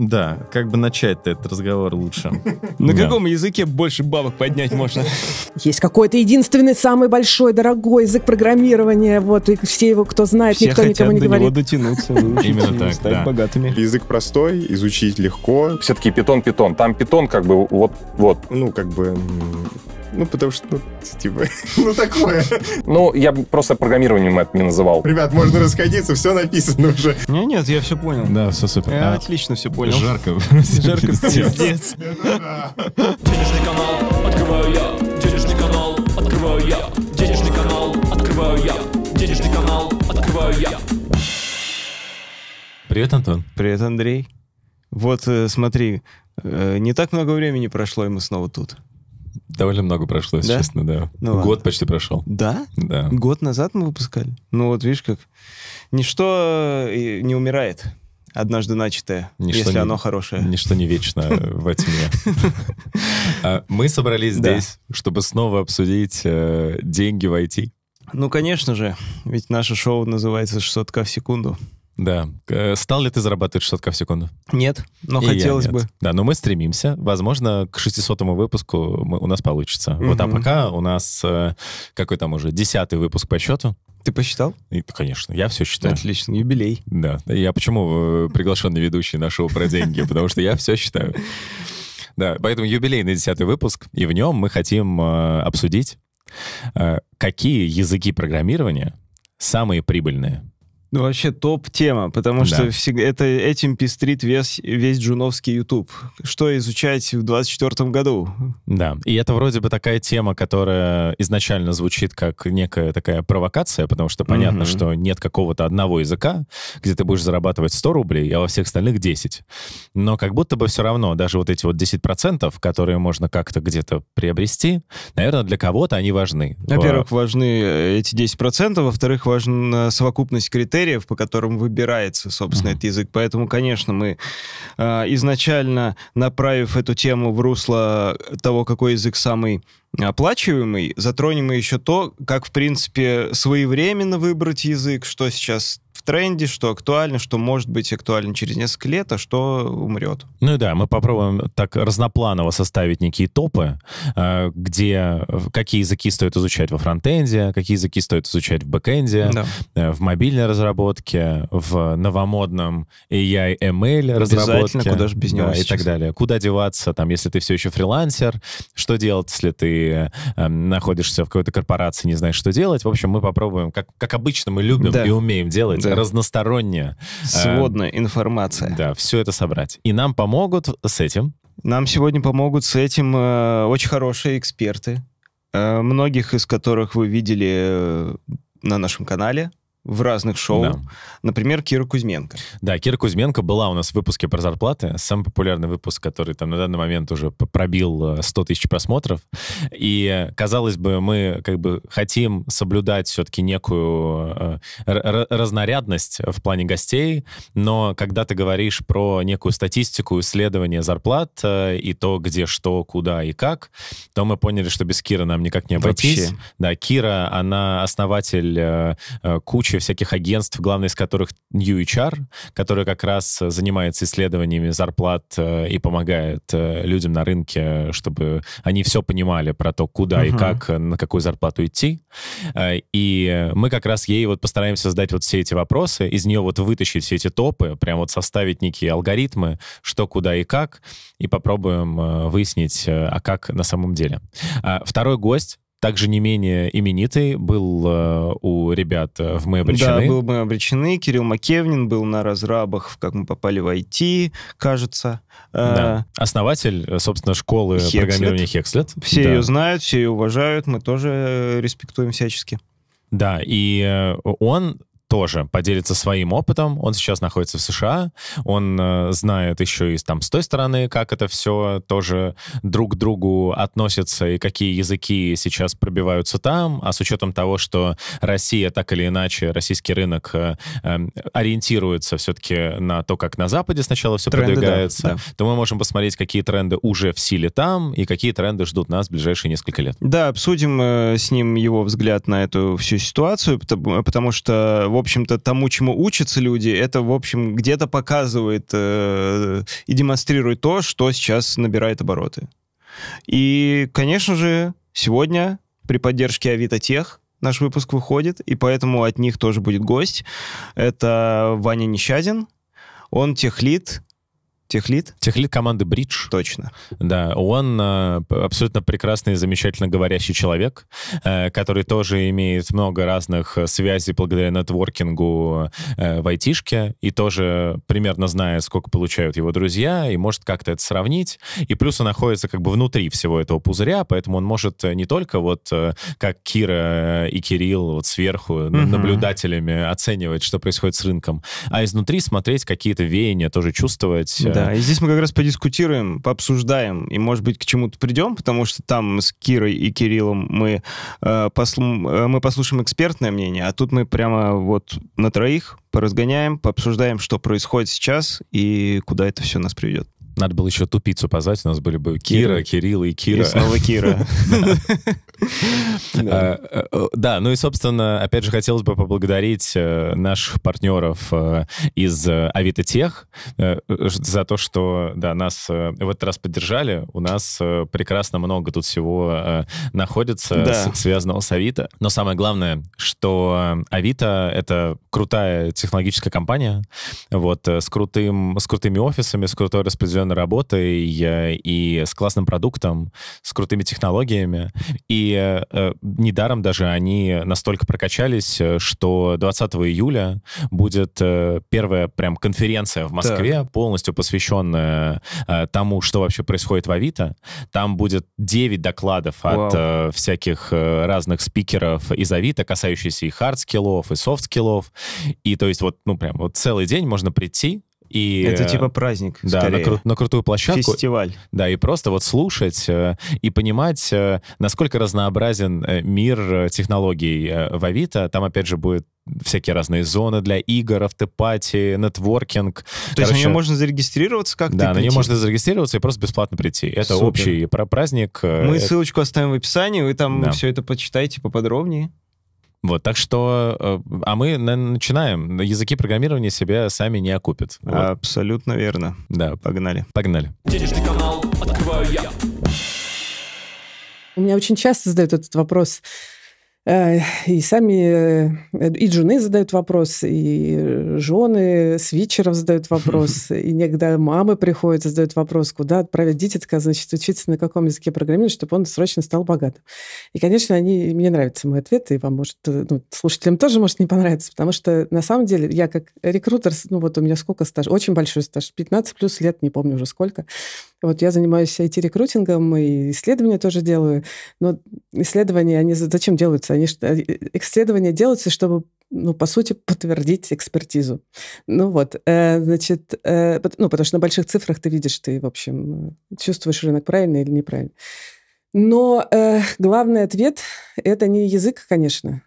Да, как бы начать-то этот разговор лучше. На каком языке больше бабок поднять можно? Есть какой-то единственный, самый большой, дорогой язык программирования, вот, и все его, кто знает, никто никому не говорит. дотянуться, Именно так, стать богатыми. Язык простой, изучить легко. Все-таки питон-питон. Там питон как бы вот-вот. Ну, как бы ну, потому что, ну, типа, ну такое. Ну, я просто программированием это не называл. Ребят, можно расходиться, все написано уже. Не, нет, я все понял. Да, все супер. Я а. отлично все понял. Жарко. Жарко, пиздец. Денежный канал открываю я. Денежный канал открываю я. Денежный канал открываю я. Денежный канал открываю я. Привет, Антон. Привет, Андрей. Вот, э, смотри, э, не так много времени прошло, и мы снова тут. Довольно много прошло, если да? честно, да. Ну, Год ладно. почти прошел. Да? Да. Год назад мы выпускали. Ну вот видишь как. Ничто э, не умирает. Однажды начатое, ничто если не, оно хорошее. Ничто не вечно во тьме. А мы собрались здесь, чтобы снова обсудить э, деньги в IT. Ну, конечно же, ведь наше шоу называется «600к в секунду». Да. Стал ли ты зарабатывать 600 к в секунду? Нет, но и хотелось нет. бы. Да, но мы стремимся. Возможно, к 600 выпуску мы, у нас получится. Угу. Вот, а пока у нас э, какой там уже десятый выпуск по счету. Ты посчитал? И, конечно, я все считаю. Отлично, юбилей. Да, я почему э, приглашенный ведущий нашего про деньги, потому что я все считаю. Да, поэтому юбилейный десятый выпуск, и в нем мы хотим э, обсудить, какие языки программирования самые прибыльные. Ну, вообще топ-тема, потому да. что всегда, это, этим пестрит весь, весь джуновский YouTube. Что изучать в 24 году? Да, и это вроде бы такая тема, которая изначально звучит как некая такая провокация, потому что понятно, угу. что нет какого-то одного языка, где ты будешь зарабатывать 100 рублей, а во всех остальных 10. Но как будто бы все равно, даже вот эти вот 10%, которые можно как-то где-то приобрести, наверное, для кого-то они важны. Во-первых, важны э, эти 10%, во-вторых, важна совокупность критериев, критериев, по которым выбирается, собственно, mm-hmm. этот язык. Поэтому, конечно, мы а, изначально, направив эту тему в русло того, какой язык самый оплачиваемый, затронем мы еще то, как, в принципе, своевременно выбрать язык, что сейчас в тренде, что актуально, что может быть актуально через несколько лет, а что умрет. Ну и да, мы попробуем так разнопланово составить некие топы, а, где какие языки стоит изучать во фронтенде, какие языки стоит изучать в бэкенде, да. Э, в мобильной разработке, в новомодном AI, ML разработке. куда же без него да, И так далее. Куда деваться, там, если ты все еще фрилансер, что делать, если ты э, находишься в какой-то корпорации, не знаешь, что делать. В общем, мы попробуем, как, как обычно мы любим да. и умеем делать, да информация. разносторонняя. Э, Сводная информация. Да, все это собрать. И нам помогут с этим. Нам сегодня помогут с этим э, очень хорошие эксперты, э, многих из которых вы видели э, на нашем канале в разных шоу. Да. Например, Кира Кузьменко. Да, Кира Кузьменко была у нас в выпуске про зарплаты. Самый популярный выпуск, который там на данный момент уже пробил 100 э, тысяч просмотров. И, казалось бы, мы как бы хотим соблюдать все-таки некую э, разнорядность в плане гостей, но когда ты говоришь про некую статистику исследования зарплат э, и то, где что, куда и как, то мы поняли, что без Кира нам никак не обойтись. Вообще. Да, Кира, она основатель кучи куча всяких агентств, главное из которых New HR, которое как раз занимается исследованиями зарплат э, и помогает э, людям на рынке, чтобы они все понимали про то, куда uh-huh. и как, э, на какую зарплату идти. И мы как раз ей вот постараемся задать вот все эти вопросы, из нее вот вытащить все эти топы, прям вот составить некие алгоритмы, что, куда и как, и попробуем выяснить, а как на самом деле. А второй гость также не менее именитый, был э, у ребят э, в «Мы обречены». Да, был «Мы обречены», Кирилл Макевнин был на разрабах, как мы попали в IT, кажется. Э, да. Основатель, э, собственно, школы Hexlet. программирования Хекслет. Все да. ее знают, все ее уважают, мы тоже респектуем всячески. Да, и он тоже поделится своим опытом. Он сейчас находится в США, он э, знает еще и там с той стороны, как это все тоже друг к другу относится и какие языки сейчас пробиваются там. А с учетом того, что Россия так или иначе, российский рынок э, э, ориентируется все-таки на то, как на Западе сначала все тренды, продвигается, да, да. то мы можем посмотреть, какие тренды уже в силе там и какие тренды ждут нас в ближайшие несколько лет. Да, обсудим э, с ним его взгляд на эту всю ситуацию, потому, потому что, в общем-то, тому, чему учатся люди, это, в общем, где-то показывает э, и демонстрирует то, что сейчас набирает обороты. И, конечно же, сегодня при поддержке Авито Тех наш выпуск выходит, и поэтому от них тоже будет гость. Это Ваня Нещадин, он техлит Техлит? Техлит команды Бридж. Точно. Да, он э, абсолютно прекрасный и замечательно говорящий человек, э, который тоже имеет много разных связей благодаря нетворкингу э, в айтишке и тоже примерно знает, сколько получают его друзья и может как-то это сравнить. И плюс он находится как бы внутри всего этого пузыря, поэтому он может не только вот как Кира и Кирилл вот сверху угу. наблюдателями оценивать, что происходит с рынком, а изнутри смотреть какие-то веяния, тоже чувствовать, да да, и здесь мы как раз подискутируем, пообсуждаем, и, может быть, к чему-то придем, потому что там с Кирой и Кириллом мы, э, послу... Э, мы послушаем экспертное мнение, а тут мы прямо вот на троих поразгоняем, пообсуждаем, что происходит сейчас и куда это все нас приведет. Надо было еще тупицу позвать, у нас были бы Кира, Кирилл и Кира. И снова Кира. А, э, да, ну и, собственно, опять же, хотелось бы поблагодарить э, наших партнеров э, из Авито Тех за то, что, да, нас в этот раз поддержали. У нас прекрасно много тут всего находится, связанного с Авито. Но самое главное, что Авито — это крутая технологическая компания, вот, с крутым, с крутыми офисами, с крутой распределенной офигенной работой и с классным продуктом, с крутыми технологиями. И э, недаром даже они настолько прокачались, э, что 20 июля будет э, первая прям конференция в Москве, так. полностью посвященная тому, что вообще происходит в Авито. Там будет 9 докладов от Вау. всяких разных спикеров из Авито, касающихся и хард-скиллов, и софт-скиллов. И то есть вот, ну прям вот целый день можно прийти, и, это типа э, праздник. Да, скорее. На, кру- на крутую площадку. Фестиваль. Да, и просто вот слушать э, и понимать, э, насколько разнообразен мир технологий в Авито. Там, опять же, будет всякие разные зоны для игр, автопати, нетворкинг. То Короче, есть на нее можно зарегистрироваться как-то? Да, на нее можно зарегистрироваться и просто бесплатно прийти. Это Супер. общий праздник. Мы это... ссылочку оставим в описании, вы там да. все это почитайте поподробнее. Вот, так что, э, а мы начинаем. Языки программирования себя сами не окупят. Вот. Абсолютно верно. Да. Погнали. Погнали. Денежный канал открываю я. У меня очень часто задают этот вопрос. Э, и сами э, и жены задают вопрос, и жены с свитчеров задают вопрос, и иногда мамы приходят задают вопрос, куда отправить дитятка, значит, учиться на каком языке программирования, чтобы он срочно стал богатым. И, конечно, они, мне нравится мой ответ, и вам, может, э, ну, слушателям тоже может не понравиться, потому что, на самом деле, я как рекрутер, ну вот у меня сколько стаж, очень большой стаж, 15 плюс лет, не помню уже сколько, вот я занимаюсь IT-рекрутингом и исследования тоже делаю, но исследования, они зачем делаются? Они, э, э, исследования делаются, чтобы ну, по сути, подтвердить экспертизу. Ну вот, э, значит, э, ну, потому что на больших цифрах ты видишь, ты, в общем, э, чувствуешь рынок правильно или неправильно. Но э, главный ответ — это не язык, конечно,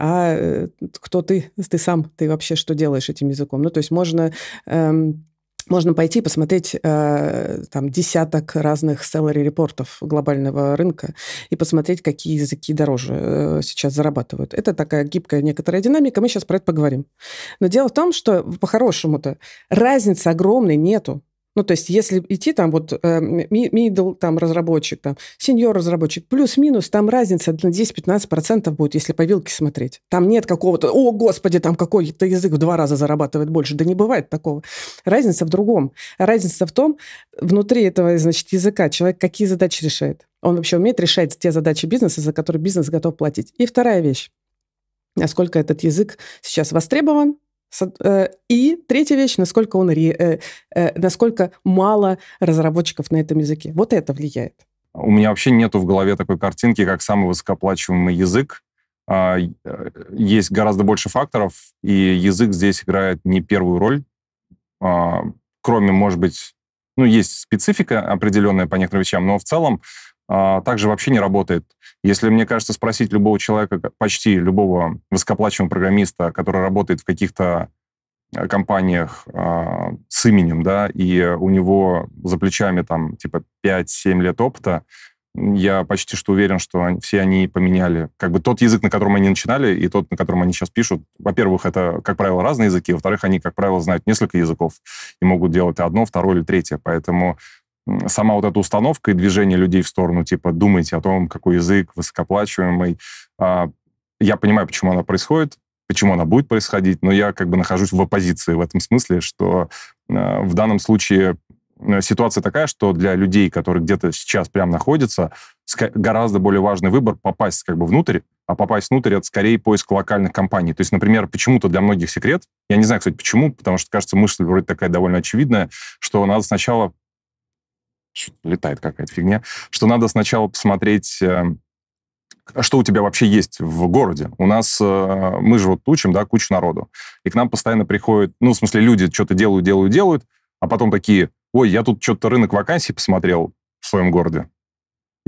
а кто ты, ты сам, ты вообще что делаешь этим языком. Ну, то есть можно эм, можно пойти посмотреть э, там десяток разных salary репортов глобального рынка и посмотреть, какие языки дороже э, сейчас зарабатывают. Это такая гибкая некоторая динамика, мы сейчас про это поговорим. Но дело в том, что по-хорошему-то разницы огромной нету. Ну, то есть, если идти там вот э, middle, там разработчик, там senior разработчик, плюс-минус, там разница на 10-15% будет, если по вилке смотреть. Там нет какого-то, о, господи, там какой-то язык в два раза зарабатывает больше. Да не бывает такого. Разница в другом. Разница в том, внутри этого, значит, языка человек какие задачи решает. Он вообще умеет решать те задачи бизнеса, за которые бизнес готов платить. И вторая вещь. Насколько этот язык сейчас востребован, Э, и третья вещь, насколько, он, э, э, насколько мало разработчиков на этом языке. Вот это влияет. У меня вообще нету в голове такой картинки, как самый высокооплачиваемый язык. А, есть гораздо больше факторов, и язык здесь играет не первую роль, а, кроме, может быть, ну, есть специфика определенная по некоторым вещам, но в целом а, также вообще не работает. Если, мне кажется, спросить любого человека, почти любого высокоплачиваемого программиста, который работает в каких-то э, компаниях э, с именем, да, и у него за плечами там типа 5-7 лет опыта, я почти что уверен, что все они поменяли. Как бы тот язык, на котором они начинали, и тот, на котором они сейчас пишут, во-первых, это, как правило, разные языки, во-вторых, они, как правило, знают несколько языков и могут делать одно, второе или третье. Поэтому сама вот эта установка и движение людей в сторону, типа, думайте о том, какой язык высокоплачиваемый. А, я понимаю, почему она происходит, почему она будет происходить, но я как бы нахожусь в оппозиции в этом смысле, что а, в данном случае э, ситуация такая, что для людей, которые где-то сейчас прям находятся, гораздо более важный выбор попасть как бы внутрь, а попасть внутрь это скорее поиск локальных компаний. То есть, например, почему-то для многих секрет, я не знаю, кстати, почему, потому что, кажется, мысль вроде такая довольно очевидная, что надо сначала летает какая-то фигня, что надо сначала посмотреть э, а что у тебя вообще есть в городе. У нас, э, мы же вот учим, да, кучу народу. И к нам постоянно приходят, ну, в смысле, люди что-то делают, делают, делают, а потом такие, ой, я тут что-то рынок вакансий посмотрел в своем городе.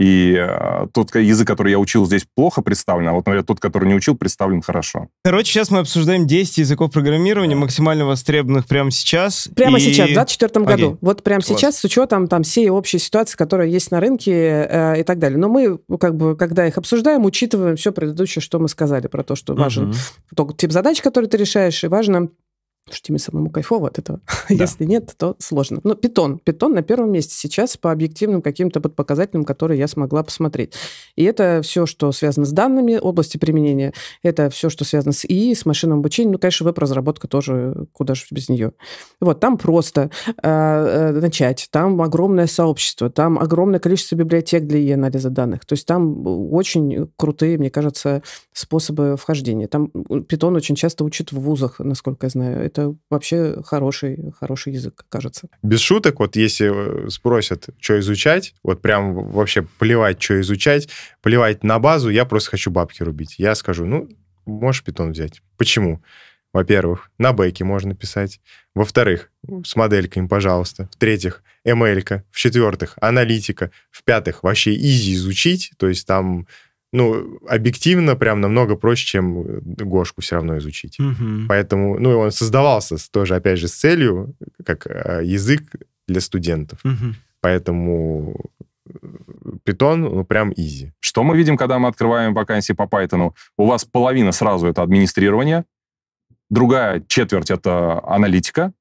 И э, тот язык, который я учил, здесь плохо представлен, а вот, наверное, тот, который не учил, представлен хорошо. Короче, сейчас мы обсуждаем 10 языков программирования, максимально востребованных прямо сейчас. Прямо и... сейчас, в 2024 году. Окей. Вот прямо Класс. сейчас, с учетом там всей общей ситуации, которая есть на рынке э, и так далее. Но мы, как бы, когда их обсуждаем, учитываем все предыдущее, что мы сказали про то, что важен угу. тот тип задач, который ты решаешь, и важно Потому что тебе самому кайфово от этого. Да. Если нет, то сложно. Но питон. Питон на первом месте сейчас по объективным каким-то показателям которые я смогла посмотреть. И это все, что связано с данными области применения. Это все, что связано с ИИ, с машинным обучением. Ну, конечно, веб-разработка тоже, куда же без нее. Вот, там просто а, э, начать. Там огромное сообщество. Там огромное количество библиотек для ИИ анализа данных. То есть там очень крутые, мне кажется, способы вхождения. Там питон очень часто учат в вузах, насколько я знаю это вообще хороший, хороший язык, кажется. Без шуток, вот если э, спросят, что изучать, вот прям вообще плевать, что изучать, плевать на базу, я просто хочу бабки рубить. Я скажу, ну, можешь питон взять. Почему? Во-первых, на бэке можно писать. Во-вторых, с модельками, пожалуйста. В-третьих, ML-ка. В-четвертых, аналитика. В-пятых, вообще изи изучить. То есть там ну, объективно прям намного проще, чем э, Гошку все равно изучить. Угу. Поэтому, ну, он создавался тоже, опять же, с целью, как а, язык для студентов. Угу. Поэтому э, Python, ну, прям изи. Что мы видим, когда мы открываем вакансии по Python? У вас половина сразу это администрирование, другая четверть это аналитика,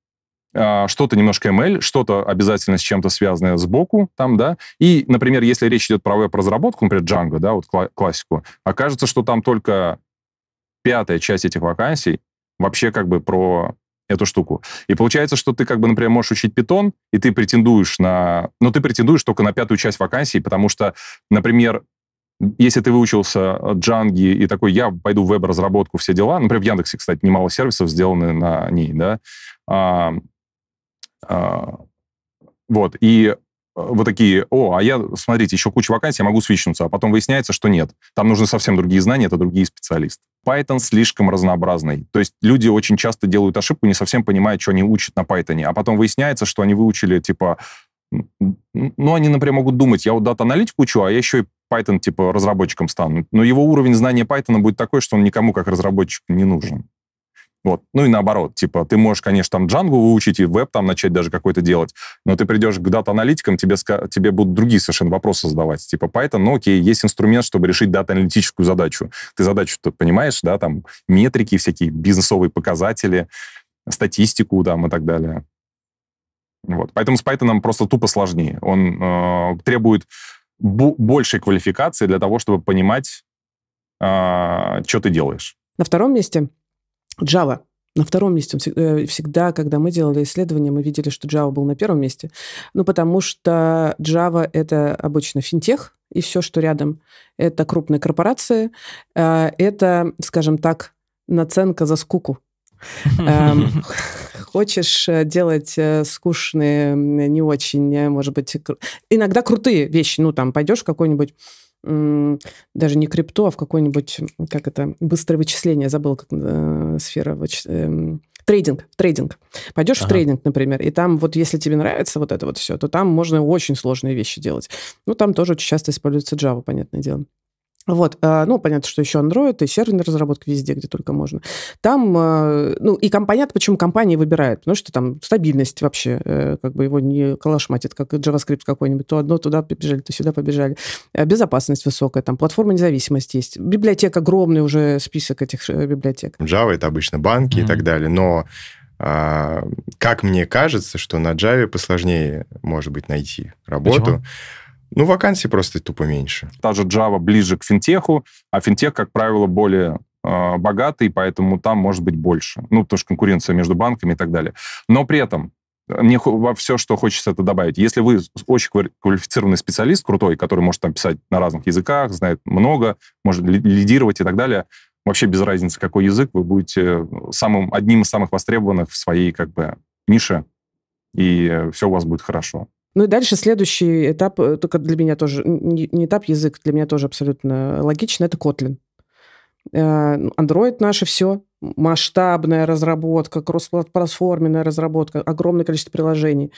а, что-то немножко ML, что-то обязательно с чем-то связанное сбоку там, да. И, например, если речь идет про веб-разработку, например, Django, да, вот классику, окажется, что там только пятая часть этих вакансий вообще как бы про эту штуку. И получается, что ты как бы, например, можешь учить питон, и ты претендуешь на... Но ну, ты претендуешь только на пятую часть вакансий, потому что, например, если ты выучился джанги и такой, я пойду в веб-разработку, все дела, например, в Яндексе, кстати, немало сервисов сделаны на ней, да, а, а, вот, и а, вот такие, о, а я, смотрите, еще куча вакансий, я могу свичнуться, а потом выясняется, что нет. Там нужны совсем другие знания, это другие специалисты. Python слишком разнообразный. То есть люди очень часто делают ошибку, не совсем понимая, что они учат на Python. А потом выясняется, что они выучили, типа, ну, они, например, могут думать, я вот дата-аналитику учу, а я еще и Python, типа, разработчиком стану. Но его уровень знания Python будет такой, что он никому как разработчик не нужен. Вот. Ну и наоборот, типа, ты можешь, конечно, там Django выучить и веб там начать даже какой-то делать, но ты придешь к дата-аналитикам, тебе, тебе будут другие совершенно вопросы задавать. Типа Python, ну окей, есть инструмент, чтобы решить дата-аналитическую задачу. Ты задачу-то понимаешь, да, там метрики всякие, бизнесовые показатели, статистику там и так далее. Вот. Поэтому с Python просто тупо сложнее. Он э, требует большей квалификации для того, чтобы понимать, э, а, что ты делаешь. На втором месте Java. На втором месте э, всегда, когда мы делали исследования, мы видели, что Java был на первом месте. Ну, потому что Java — это обычно финтех, и все, что рядом. Это крупные корпорации, э, это, скажем так, наценка за скуку. Эм, хочешь э, делать скучные, не очень, может быть, иногда крутые вещи. Ну, там, пойдешь какой-нибудь даже не крипту, а в какой нибудь как это, быстрое вычисление, забыл, как э, сфера выч... Эм, трейдинг, трейдинг. Пойдешь ага. в трейдинг, например, и там вот если тебе нравится вот это вот все, то там можно очень сложные вещи делать. Ну, там тоже очень часто используется Java, понятное дело. Вот, а, ну, понятно, что еще Android и серверная разработка везде, где только можно. Там, а, ну, и понятно, почему компании выбирают, потому что там стабильность вообще, э, как бы его не калашматит, как JavaScript какой-нибудь, то одно туда побежали, то сюда побежали. А безопасность высокая, там платформа независимости есть. библиотека огромный уже список этих э, библиотек. Java это обычно банки mm-hmm. и так далее, но как мне кажется, что на Java посложнее, может быть, найти работу. Почему? Ну, вакансий просто тупо меньше. Та же Java ближе к финтеху, а финтех, как правило, более э, богатый, поэтому там может быть больше. Ну, потому что конкуренция между банками и так далее. Но при этом э, мне во все, что хочется это добавить. Если вы очень квалифицированный специалист, крутой, который может там писать на разных языках, знает много, может лидировать и так далее, вообще без разницы, какой язык, вы будете э, самым, одним из самых востребованных в своей как бы нише, и э, все у вас будет хорошо. Ну и дальше следующий этап, э, только для меня тоже, не этап, язык, для меня тоже абсолютно логично, это Kotlin. Э, ну, Android наше все, масштабная разработка, кроссплатформенная разработка, огромное количество приложений.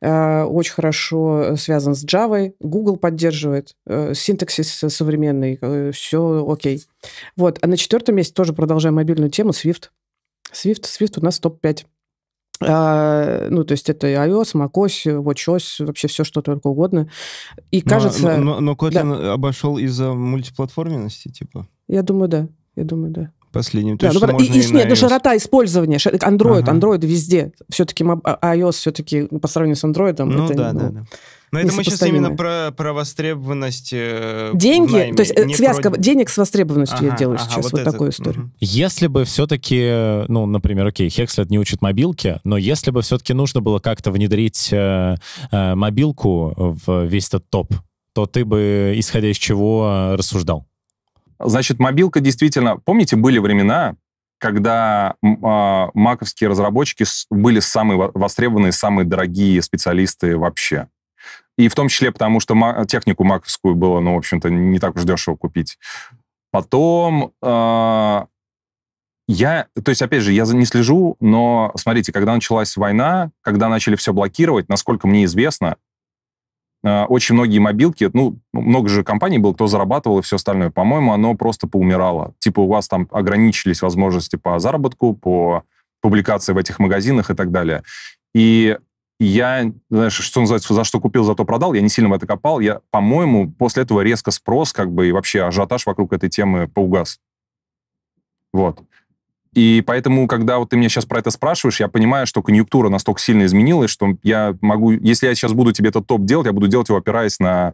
Э, очень хорошо связан с Java, Google поддерживает, синтаксис современный, все окей. Вот. А на четвертом месте тоже продолжаем мобильную тему, Swift. Swift, Swift у нас топ-5. А, ну, то есть это и iOS, macOS, WatchOS, вообще все, что только угодно. И кажется... Но, но, но Kotlin да. обошел из-за мультиплатформенности, типа? Я думаю, да. Я думаю, да последним. То да, есть, ну, и, и, и, нет, ну, широта использования. Android, ага. Android везде. Все-таки iOS а, а, все-таки по сравнению с Android. Ну, это, да, ну, да, да. Но это мы сейчас именно про, про востребованность э, Деньги, то есть э, не связка про... денег с востребованностью ага, я делаю ага, сейчас, вот, вот это. такую историю. Угу. Если бы все-таки, ну, например, окей, Hexlet не учит мобилки, но если бы все-таки нужно было как-то внедрить э, э, мобилку в весь этот топ, то ты бы, исходя из чего, э, рассуждал? Значит, мобилка действительно... Помните, были времена, когда э, маковские разработчики были самые востребованные, самые дорогие специалисты вообще. И в том числе потому, что технику маковскую было, ну, в общем-то, не так уж дешево купить. Потом э, я, то есть, опять же, я не слежу, но смотрите, когда началась война, когда начали все блокировать, насколько мне известно, э, очень многие мобилки, ну, много же компаний было, кто зарабатывал и все остальное, по-моему, оно просто поумирало. Типа у вас там ограничились возможности по заработку, по публикации в этих магазинах и так далее. И я, знаешь, что называется, за что купил, зато продал, я не сильно в это копал. Я, по-моему, после этого резко спрос, как бы, и вообще ажиотаж вокруг этой темы поугас. Вот. И поэтому, когда вот ты меня сейчас про это спрашиваешь, я понимаю, что конъюнктура настолько сильно изменилась, что я могу... Если я сейчас буду тебе этот топ делать, я буду делать его, опираясь на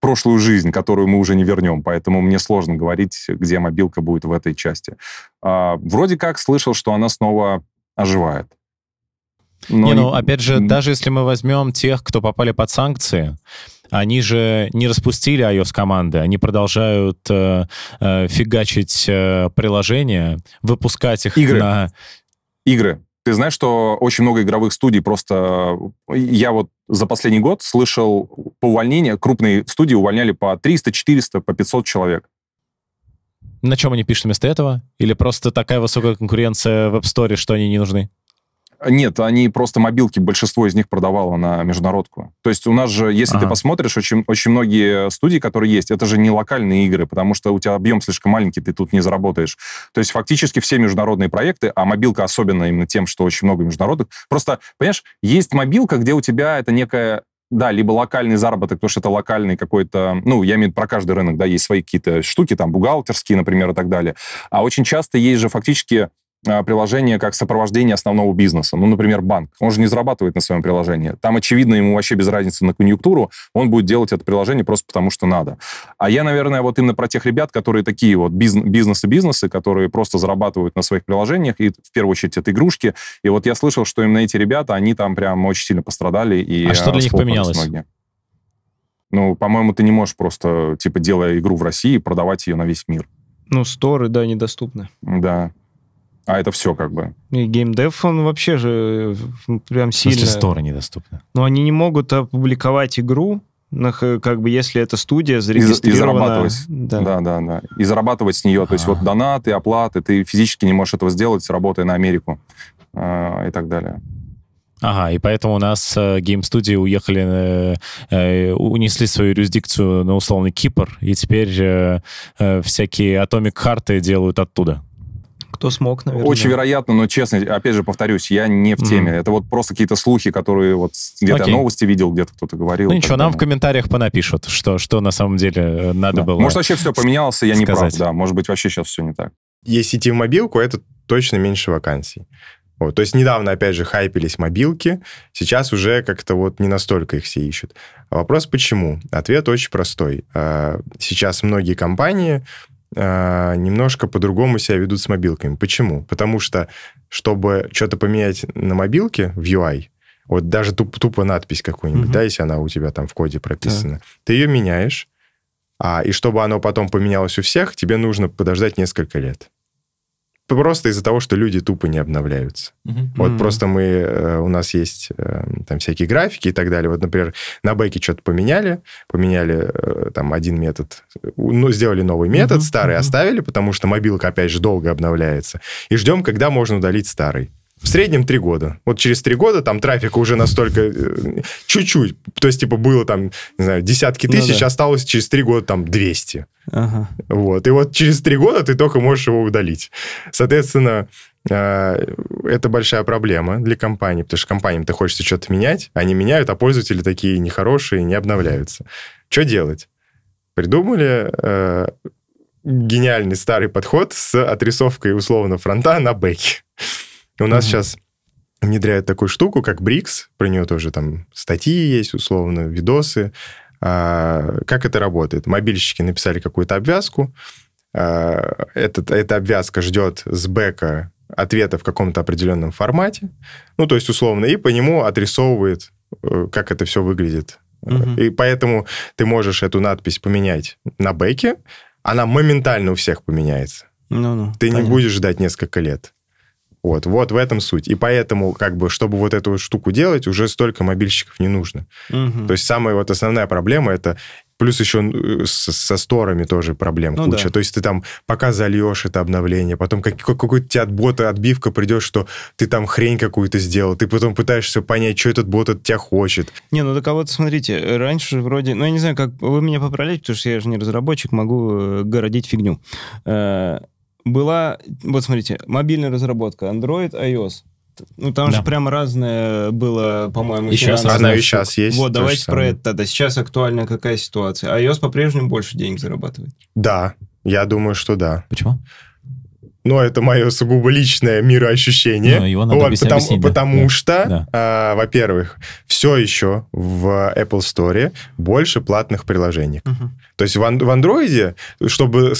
прошлую жизнь, которую мы уже не вернем. Поэтому мне сложно говорить, где мобилка будет в этой части. А, вроде как слышал, что она снова оживает. Но... Не, ну опять же, даже если мы возьмем тех, кто попали под санкции, они же не распустили iOS команды, они продолжают э, э, фигачить э, приложения, выпускать их игры. на игры. Ты знаешь, что очень много игровых студий просто... Я вот за последний год слышал по увольнению, крупные студии увольняли по 300, 400, по 500 человек. На чем они пишут вместо этого? Или просто такая высокая конкуренция в App Store, что они не нужны? Нет, они просто мобилки, большинство из них продавало на международку. То есть у нас же, если ага. ты посмотришь, очень, очень многие студии, которые есть, это же не локальные игры, потому что у тебя объем слишком маленький, ты тут не заработаешь. То есть фактически все международные проекты, а мобилка особенно именно тем, что очень много международных. Просто, понимаешь, есть мобилка, где у тебя это некая да, либо локальный заработок, потому что это локальный какой-то, ну, я имею в виду про каждый рынок, да, есть свои какие-то штуки, там, бухгалтерские, например, и так далее. А очень часто есть же фактически а, приложение как сопровождение основного бизнеса. Ну, например, банк. Он же не зарабатывает на своем приложении. Там, очевидно, ему вообще без разницы на конъюнктуру. Он будет делать это приложение просто потому, что надо. А я, наверное, вот именно про тех ребят, которые такие вот бизнесы-бизнесы, которые просто зарабатывают на своих приложениях, и в первую очередь это игрушки. И вот я слышал, что именно эти ребята, они там прям очень сильно пострадали. И а что для них поменялось? Ноги. Ну, по-моему, ты не можешь просто, типа, делая игру в России, продавать ее на весь мир. Ну, сторы, да, недоступны. Да а это все как бы. И геймдев, он вообще же э, прям сильно... Если сторы недоступны. Но они не могут опубликовать игру, как бы если эта студия зарегистрирована... И, зарабатывать. Да. да, да, да. И зарабатывать с нее. А-а-а. То есть вот донаты, оплаты, ты физически не можешь этого сделать, работая на Америку э- и так далее. Ага, и поэтому у нас э, гейм-студии уехали, э, э унесли свою юрисдикцию на условный Кипр, и теперь э, э, всякие Atomic карты делают оттуда кто смог, наверное. Очень вероятно, но честно, опять же повторюсь, я не в теме. Mm. Это вот просто какие-то слухи, которые вот где-то okay. новости видел, где-то кто-то говорил. Ну ничего, нам в комментариях понапишут, что, что на самом деле э, надо да. было Может, вообще все поменялось, и я сказать. не прав, да. Может быть, вообще сейчас все не так. Если идти в мобилку, а это точно меньше вакансий. Вот. То есть недавно, опять же, хайпились мобилки, сейчас уже как-то вот не настолько их все ищут. Вопрос почему? Ответ очень простой. А, сейчас многие компании а, немножко по-другому себя ведут с мобилками. Почему? Потому что, чтобы что-то поменять на мобилке в UI, вот даже туп, тупо надпись какую-нибудь, угу. да, если она у тебя там в коде прописана, да. ты ее меняешь, а, и чтобы оно потом поменялось у всех, тебе нужно подождать несколько лет. Просто из-за того, что люди тупо не обновляются. Mm-hmm. Вот просто мы, э, у нас есть э, там всякие графики и так далее. Вот, например, на бэке что-то поменяли, поменяли э, там один метод, ну, сделали новый метод, mm-hmm. старый mm-hmm. оставили, потому что мобилка, опять же, долго обновляется. И ждем, когда можно удалить старый. В среднем три года. Вот через три года там трафика уже настолько э, чуть-чуть. То есть, типа, было там, не знаю, десятки ну тысяч, ну, да. осталось через три года там 200. Ага. Вот. И вот через три года ты только можешь его удалить. Соответственно, э, это большая проблема для компании, потому что компаниям ты хочется что-то менять, они меняют, а пользователи такие нехорошие, не обновляются. Что делать? Придумали э, гениальный старый подход с отрисовкой условно фронта на бэке. И у нас mm-hmm. сейчас внедряют такую штуку, как БРИКС, про нее тоже там статьи есть, условно, видосы. А, как это работает? Мобильщики написали какую-то обвязку, а, этот, эта обвязка ждет с бэка ответа в каком-то определенном формате, ну, то есть условно, и по нему отрисовывает, э, как это все выглядит. Uh-huh. И поэтому ты можешь эту надпись поменять на бэке, она моментально у всех поменяется. Ну, ну, ты понятно. не будешь ждать несколько лет. Вот, вот в этом суть. И поэтому, как бы, чтобы вот эту штуку делать, уже столько мобильщиков не нужно. Угу. То есть самая вот основная проблема это Плюс еще э, со сторами тоже проблем ну, куча. Да. То есть ты там пока зальешь это обновление, потом как, какой-то тебе от бота отбивка придет, что ты там хрень какую-то сделал, ты потом пытаешься понять, что этот бот от тебя хочет. Не, ну так а вот смотрите, раньше вроде, ну я не знаю, как вы меня поправляете, потому что я же не разработчик, могу э, городить фигню э, была, вот смотрите, мобильная разработка, Android, iOS. Ну, там да. же прямо разное было, по-моему, и сейчас разное и сейчас есть. Вот, давайте про самое. это тогда. Сейчас актуальна какая ситуация? iOS по-прежнему больше денег зарабатывает? Да, я думаю, что да. Почему? но ну, а это мое сугубо личное мироощущение. Ну, его надо вот, потому объяснить, потому да. что, да. А, во-первых, все еще в Apple Store больше платных приложений. Угу. То есть в, ан- в Android, чтобы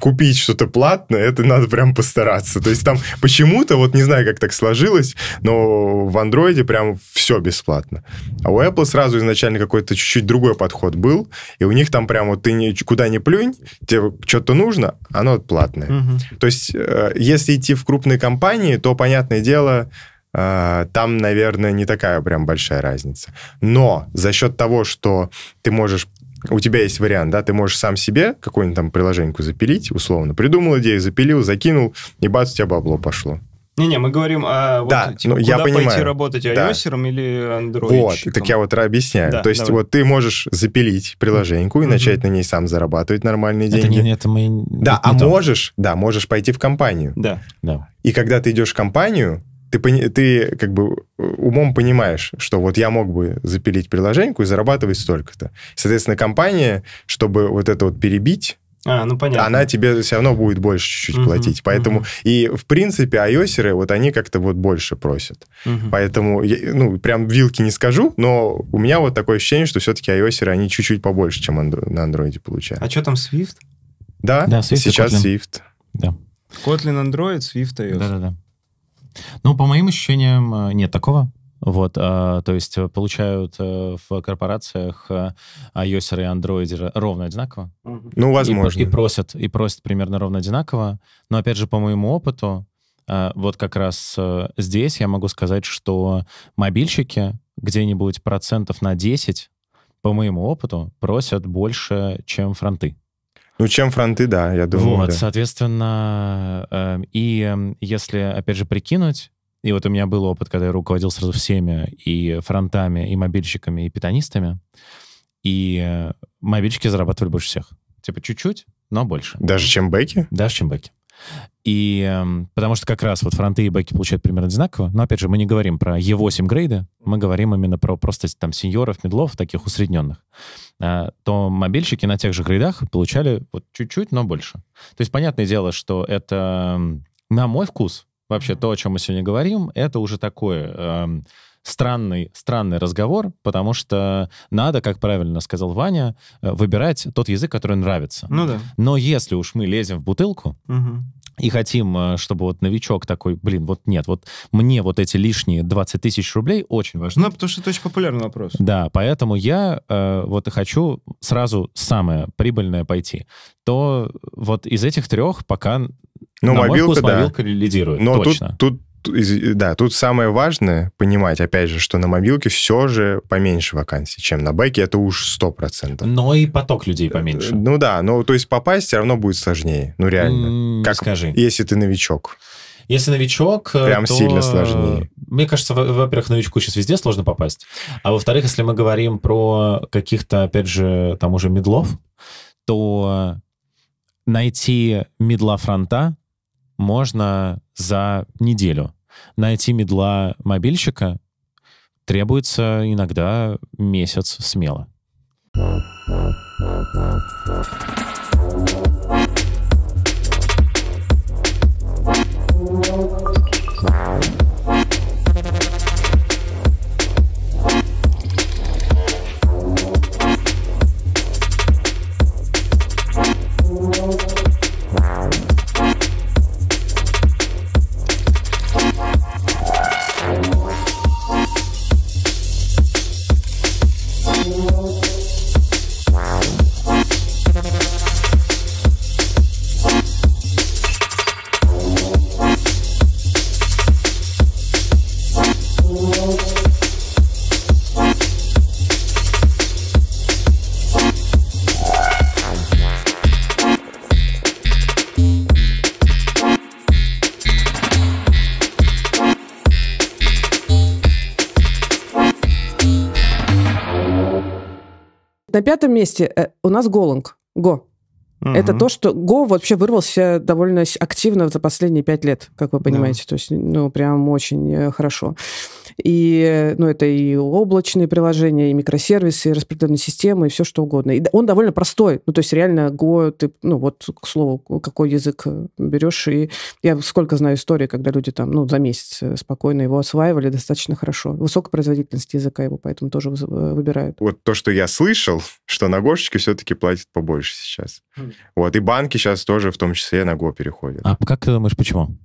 купить что-то платное, это надо прям постараться. То есть там почему-то, вот не знаю, как так сложилось, но в Android прям все бесплатно. А у Apple сразу изначально какой-то чуть-чуть другой подход был, и у них там прям вот ты не, куда не плюнь, тебе что-то нужно, оно платное. Угу. То есть Э, если идти в крупные компании, то, понятное дело, э, там, наверное, не такая прям большая разница. Но за счет того, что ты можешь у тебя есть вариант, да, ты можешь сам себе какую-нибудь там приложеньку запилить, условно, придумал идею, запилил, закинул, и бац, у тебя бабло пошло. Не-не, мы говорим о вот, да, типа, ну, я понимаю. пойти работать айосером да. или андроидчиком. Вот, так я вот объясняю. Да, То есть давай. вот ты можешь запилить приложеньку mm-hmm. и начать на ней сам зарабатывать нормальные это деньги. Не, это мы... Да, это а не можешь, то. да, можешь пойти в компанию. Да. да. И когда ты идешь в компанию, ты, ты как бы умом понимаешь, что вот я мог бы запилить приложеньку и зарабатывать столько-то. Соответственно, компания, чтобы вот это вот перебить, а, ну понятно. Она тебе все равно будет больше чуть-чуть uh-huh, платить. Поэтому uh-huh. и в принципе айосеры вот они как-то вот больше просят. Uh-huh. Поэтому, ну, прям вилки не скажу, но у меня вот такое ощущение, что все-таки айосеры они чуть-чуть побольше, чем Andro- на андроиде получают. А что там Swift? Да, да Swift сейчас Swift. Да. Kotlin Android, Swift iOS. Да-да-да. Ну, по моим ощущениям, э, нет такого. Вот, а, то есть э, получают а, в корпорациях а, iOS и андроидеры ровно одинаково. Ну, возможно. И, и просят, и просят примерно ровно одинаково. Но опять же, по моему опыту, а, вот как раз а, здесь я могу сказать, что мобильщики где-нибудь процентов на 10, по моему опыту, просят больше, чем фронты. Ну, чем фронты, да, я думаю. Вот, да. соответственно, и эм, если, опять же, прикинуть, и вот у меня был опыт, когда я руководил сразу всеми и фронтами, и мобильщиками, и питанистами. И э, мобильщики зарабатывали больше всех. Типа чуть-чуть, но больше. Даже чем бэки? Даже чем бэки. И э, потому что как раз вот фронты и бэки получают примерно одинаково. Но опять же, мы не говорим про Е8 грейды, мы говорим именно про просто там сеньоров, медлов, таких усредненных. А, то мобильщики на тех же грейдах получали вот чуть-чуть, но больше. То есть понятное дело, что это на мой вкус вообще то, о чем мы сегодня говорим, это уже такой Э, странный, странный разговор, потому что надо, как правильно сказал Ваня, э, выбирать тот язык, который нравится. Ну да. Но если уж мы лезем в бутылку, угу и хотим, э, чтобы вот новичок такой, блин, вот нет, вот мне вот эти лишние 20 тысяч рублей очень важны. Ну, потому что это очень популярный вопрос. Да, поэтому я э, вот и хочу сразу самое прибыльное пойти. То вот из этих трех пока ну, На мобилка, вкус, да. мобилка лидирует, Но точно. Тут, тут да, тут самое важное понимать, опять же, что на мобилке все же поменьше вакансий, чем на бэке, это уж 100%. Но и поток людей э, поменьше. Ну да, но то есть попасть все равно будет сложнее, ну реально. как, скажи. Если ты новичок. Если новичок, э, Прям то... сильно сложнее. Мне кажется, во-первых, новичку сейчас везде сложно попасть. А во-вторых, если мы говорим про каких-то, опять же, там уже медлов, то найти медла фронта можно за неделю. Найти медла мобильщика требуется иногда месяц смело. пятом месте э, у нас Голланг. Го. Угу. Это то, что Го вообще вырвался довольно активно за последние пять лет, как вы понимаете. Да. То есть, ну, прям очень э, хорошо. И, ну, это и облачные приложения, и микросервисы, и распределенные системы, и все что угодно. И он довольно простой. Ну, то есть реально Go, ты, ну, вот, к слову, какой язык э, берешь. И я сколько знаю истории, когда люди там, ну, за месяц э, спокойно его осваивали достаточно хорошо. Высокопроизводительность языка его поэтому тоже э, выбирают. Вот то, что я слышал, что на Гошечке все-таки платят побольше сейчас. Хм. Вот, и банки сейчас тоже в том числе на Go переходят. А как ты думаешь, почему?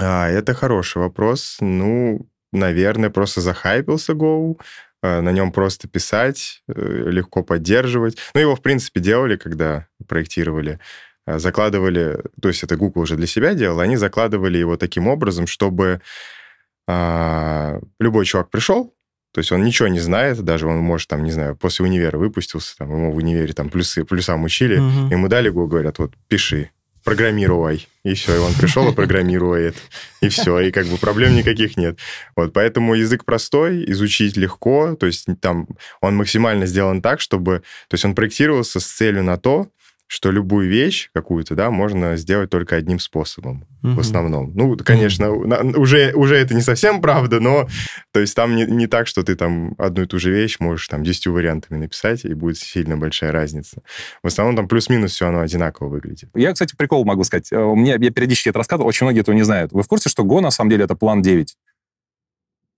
А, это хороший вопрос. Ну, наверное, просто захайпился Go, э, на нем просто писать, э, легко поддерживать. Ну, его, в принципе, делали, когда проектировали. Э, закладывали, то есть это Google уже для себя делал, они закладывали его таким образом, чтобы а, любой чувак пришел, то есть он ничего не знает, даже он может там, не знаю, после универа выпустился, там ему в универе там плюсы, плюсам учили, угу. ему дали Google, говорят, вот пиши, программируй. И все, и он пришел и программирует. И все, и как бы проблем никаких нет. Вот, поэтому язык простой, изучить легко, то есть там он максимально сделан так, чтобы... То есть он проектировался с целью на то, что любую вещь какую-то, да, можно сделать только одним способом mm в основном. Ну, конечно, mm-hmm. уже, уже это не совсем правда, но то есть там не, не так, что ты там одну и ту же вещь можешь там 10 вариантами написать, и будет сильно большая разница. В основном там плюс-минус все оно одинаково выглядит. Я, кстати, прикол могу сказать. Э, у меня, я периодически это рассказывал, очень многие этого не знают. Вы в курсе, что Го на самом деле это план 9?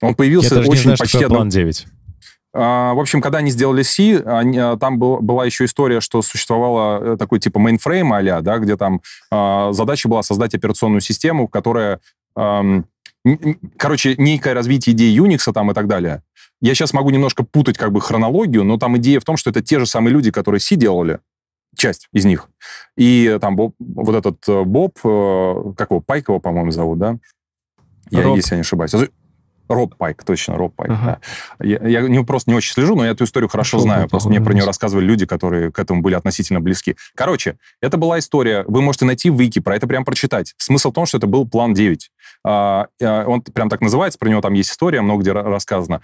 Он появился я даже очень не знаю, почти что одно... план 9. А, в общем, когда они сделали C, они, а, там был, была еще история, что существовала э, такой типа мейнфрейм а да, где там э, задача была создать операционную систему, которая... Э, короче, некое развитие идеи Unix там и так далее. Я сейчас могу немножко путать как бы хронологию, но там идея в том, что это те же самые люди, которые C делали, часть из них. И там Боб, вот этот э, Боб, э, как его, Пайкова, по-моему, зовут, да? Я, если я не ошибаюсь. Роб Пайк, точно, Роб Пайк, ага. да. Я, я не, просто не очень слежу, но я эту историю хорошо Шел знаю. Просто мне про нее рассказывали люди, которые к этому были относительно близки. Короче, это была история. Вы можете найти в Вики, про это прям прочитать. Смысл в том, что это был план 9. А, э, он прям так называется, про него там есть история, много где рассказано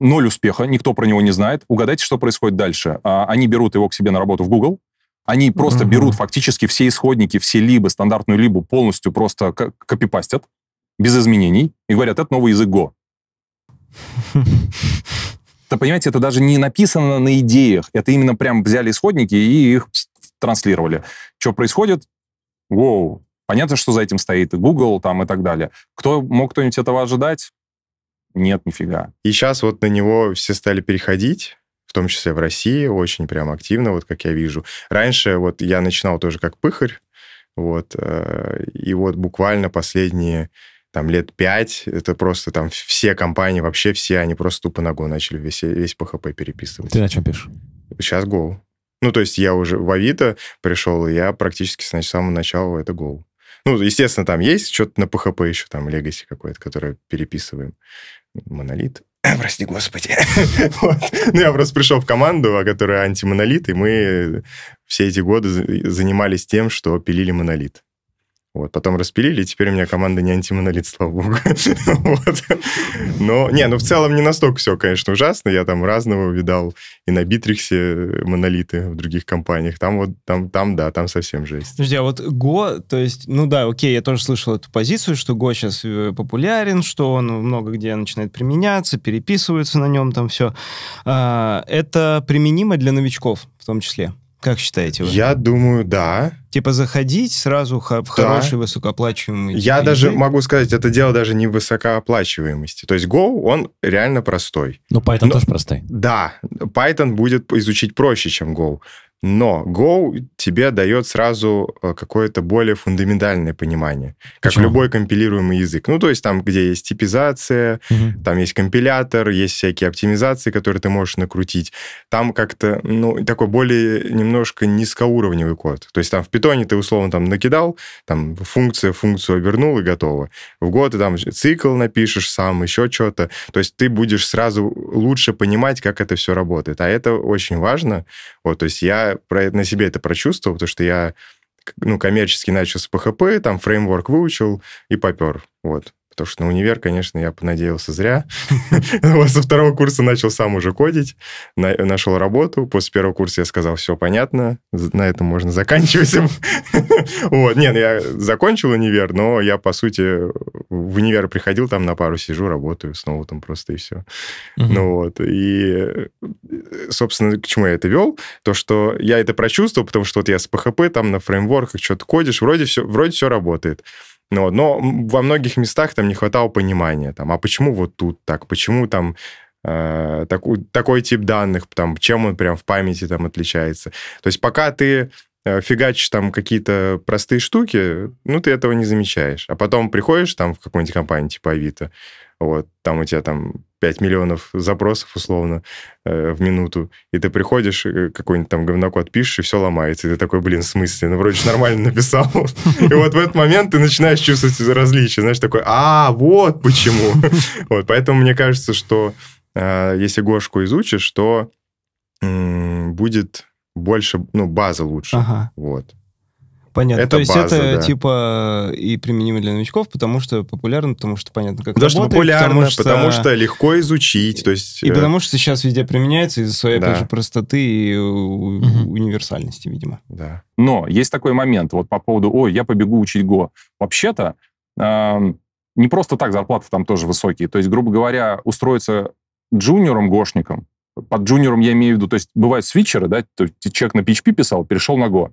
ноль успеха, никто про него не знает. Угадайте, что происходит дальше. А, они берут его к себе на работу в Google, они просто mm-hmm. берут фактически все исходники, все либо, стандартную либо полностью просто копипастят, без изменений и говорят, это новый язык Go. Это, понимаете, это даже не написано на идеях. Это именно прям взяли исходники и их транслировали. Что происходит? Воу. Понятно, что за этим стоит и Google там и так далее. Кто мог кто-нибудь этого ожидать? Нет, нифига. И сейчас вот на него все стали переходить, в том числе в России, очень прям активно, вот как я вижу. Раньше вот я начинал тоже как пыхарь, вот, э, и вот буквально последние там лет пять, это просто там все компании, вообще все, они просто тупо ногу начали весь, весь PHP переписывать. Ты на чем пишешь? Сейчас Go. Ну, то есть я уже в Авито пришел, и я практически с самого начала это Go. Ну, естественно, там есть что-то на PHP еще, там, Legacy какой-то, который переписываем. Монолит. Прости, господи. Ну, я просто пришел в команду, о а которой антимонолит, и мы все эти годы занимались тем, что пилили монолит. Вот, потом распилили, и теперь у меня команда не антимонолит, слава богу. вот. Но, не, ну в целом не настолько все, конечно, ужасно. Я там разного видал и на Битриксе монолиты в других компаниях. Там вот, там, там да, там совсем жесть. Друзья, а вот Go, то есть, ну да, окей, я тоже слышал эту позицию, что Go сейчас э, популярен, что он много где начинает применяться, переписываются на нем там все. А, это применимо для новичков в том числе? Как считаете вы? Я думаю, да типа заходить сразу в хороший высокооплачиваемый. Я язык. даже могу сказать, это дело даже не высокооплачиваемости. То есть Go, он реально простой. ну Python Но, тоже простой. Да, Python будет изучить проще, чем Go. Но Go тебе дает сразу э, какое-то более фундаментальное понимание, как Почему? любой компилируемый язык. Ну, то есть там, где есть типизация, угу. там есть компилятор, есть всякие оптимизации, которые ты можешь накрутить. Там как-то, ну, такой более немножко низкоуровневый код. То есть там в питоне ты условно там накидал, там функция функцию обернул и готово. В Go ты там цикл напишешь сам, еще что-то. То есть ты будешь сразу лучше понимать, как это все работает. А это очень важно. Вот, то есть я про, на себе это прочувствовал, потому что я ну, коммерчески начал с PHP, там фреймворк выучил и попер. Вот. Потому что на универ, конечно, я понадеялся зря. Со второго курса начал сам уже кодить, нашел работу. После первого курса я сказал, все понятно, на этом можно заканчивать. Вот, нет, ну, я закончил универ, но я, по сути, в универ приходил, там на пару сижу, работаю, снова там просто и все. Ну вот, и собственно, к чему я это вел, то, что я это прочувствовал, потому что вот я с PHP там на фреймворках что-то кодишь, вроде все, вроде все работает. Но, но во многих местах там не хватало понимания, там, а почему вот тут так, почему там э, такой, такой тип данных, там, чем он прям в памяти там отличается. То есть пока ты э, фигачишь там какие-то простые штуки, ну, ты этого не замечаешь. А потом приходишь там в какую-нибудь компанию типа Авито, вот, там у тебя там 5 миллионов запросов, условно, э, в минуту, и ты приходишь, э, какой-нибудь там говнокод пишешь, и все ломается. И ты такой, блин, в смысле? Ну, вроде нормально написал. И вот в этот момент ты начинаешь чувствовать различия. Знаешь, такой, а, вот почему. Вот, поэтому мне кажется, что э, если Гошку изучишь, то будет больше, ну, база лучше. Ага. Вот. Понятно. Это То есть база, это да. типа и применимо для новичков, потому что популярно, потому что понятно, как потому Что популярно, потому что потому что легко изучить. То есть... И э, потому что сейчас везде применяется из-за своей, да. же, простоты и угу. универсальности, видимо. Да. Но есть такой момент вот по поводу, ой, я побегу учить Go. Вообще-то не просто так зарплаты там тоже высокие. То есть, грубо говоря, устроиться джуниором-гошником, под джуниором я имею в виду, то есть бывают свитчеры, да, то есть человек на PHP писал, перешел на Go.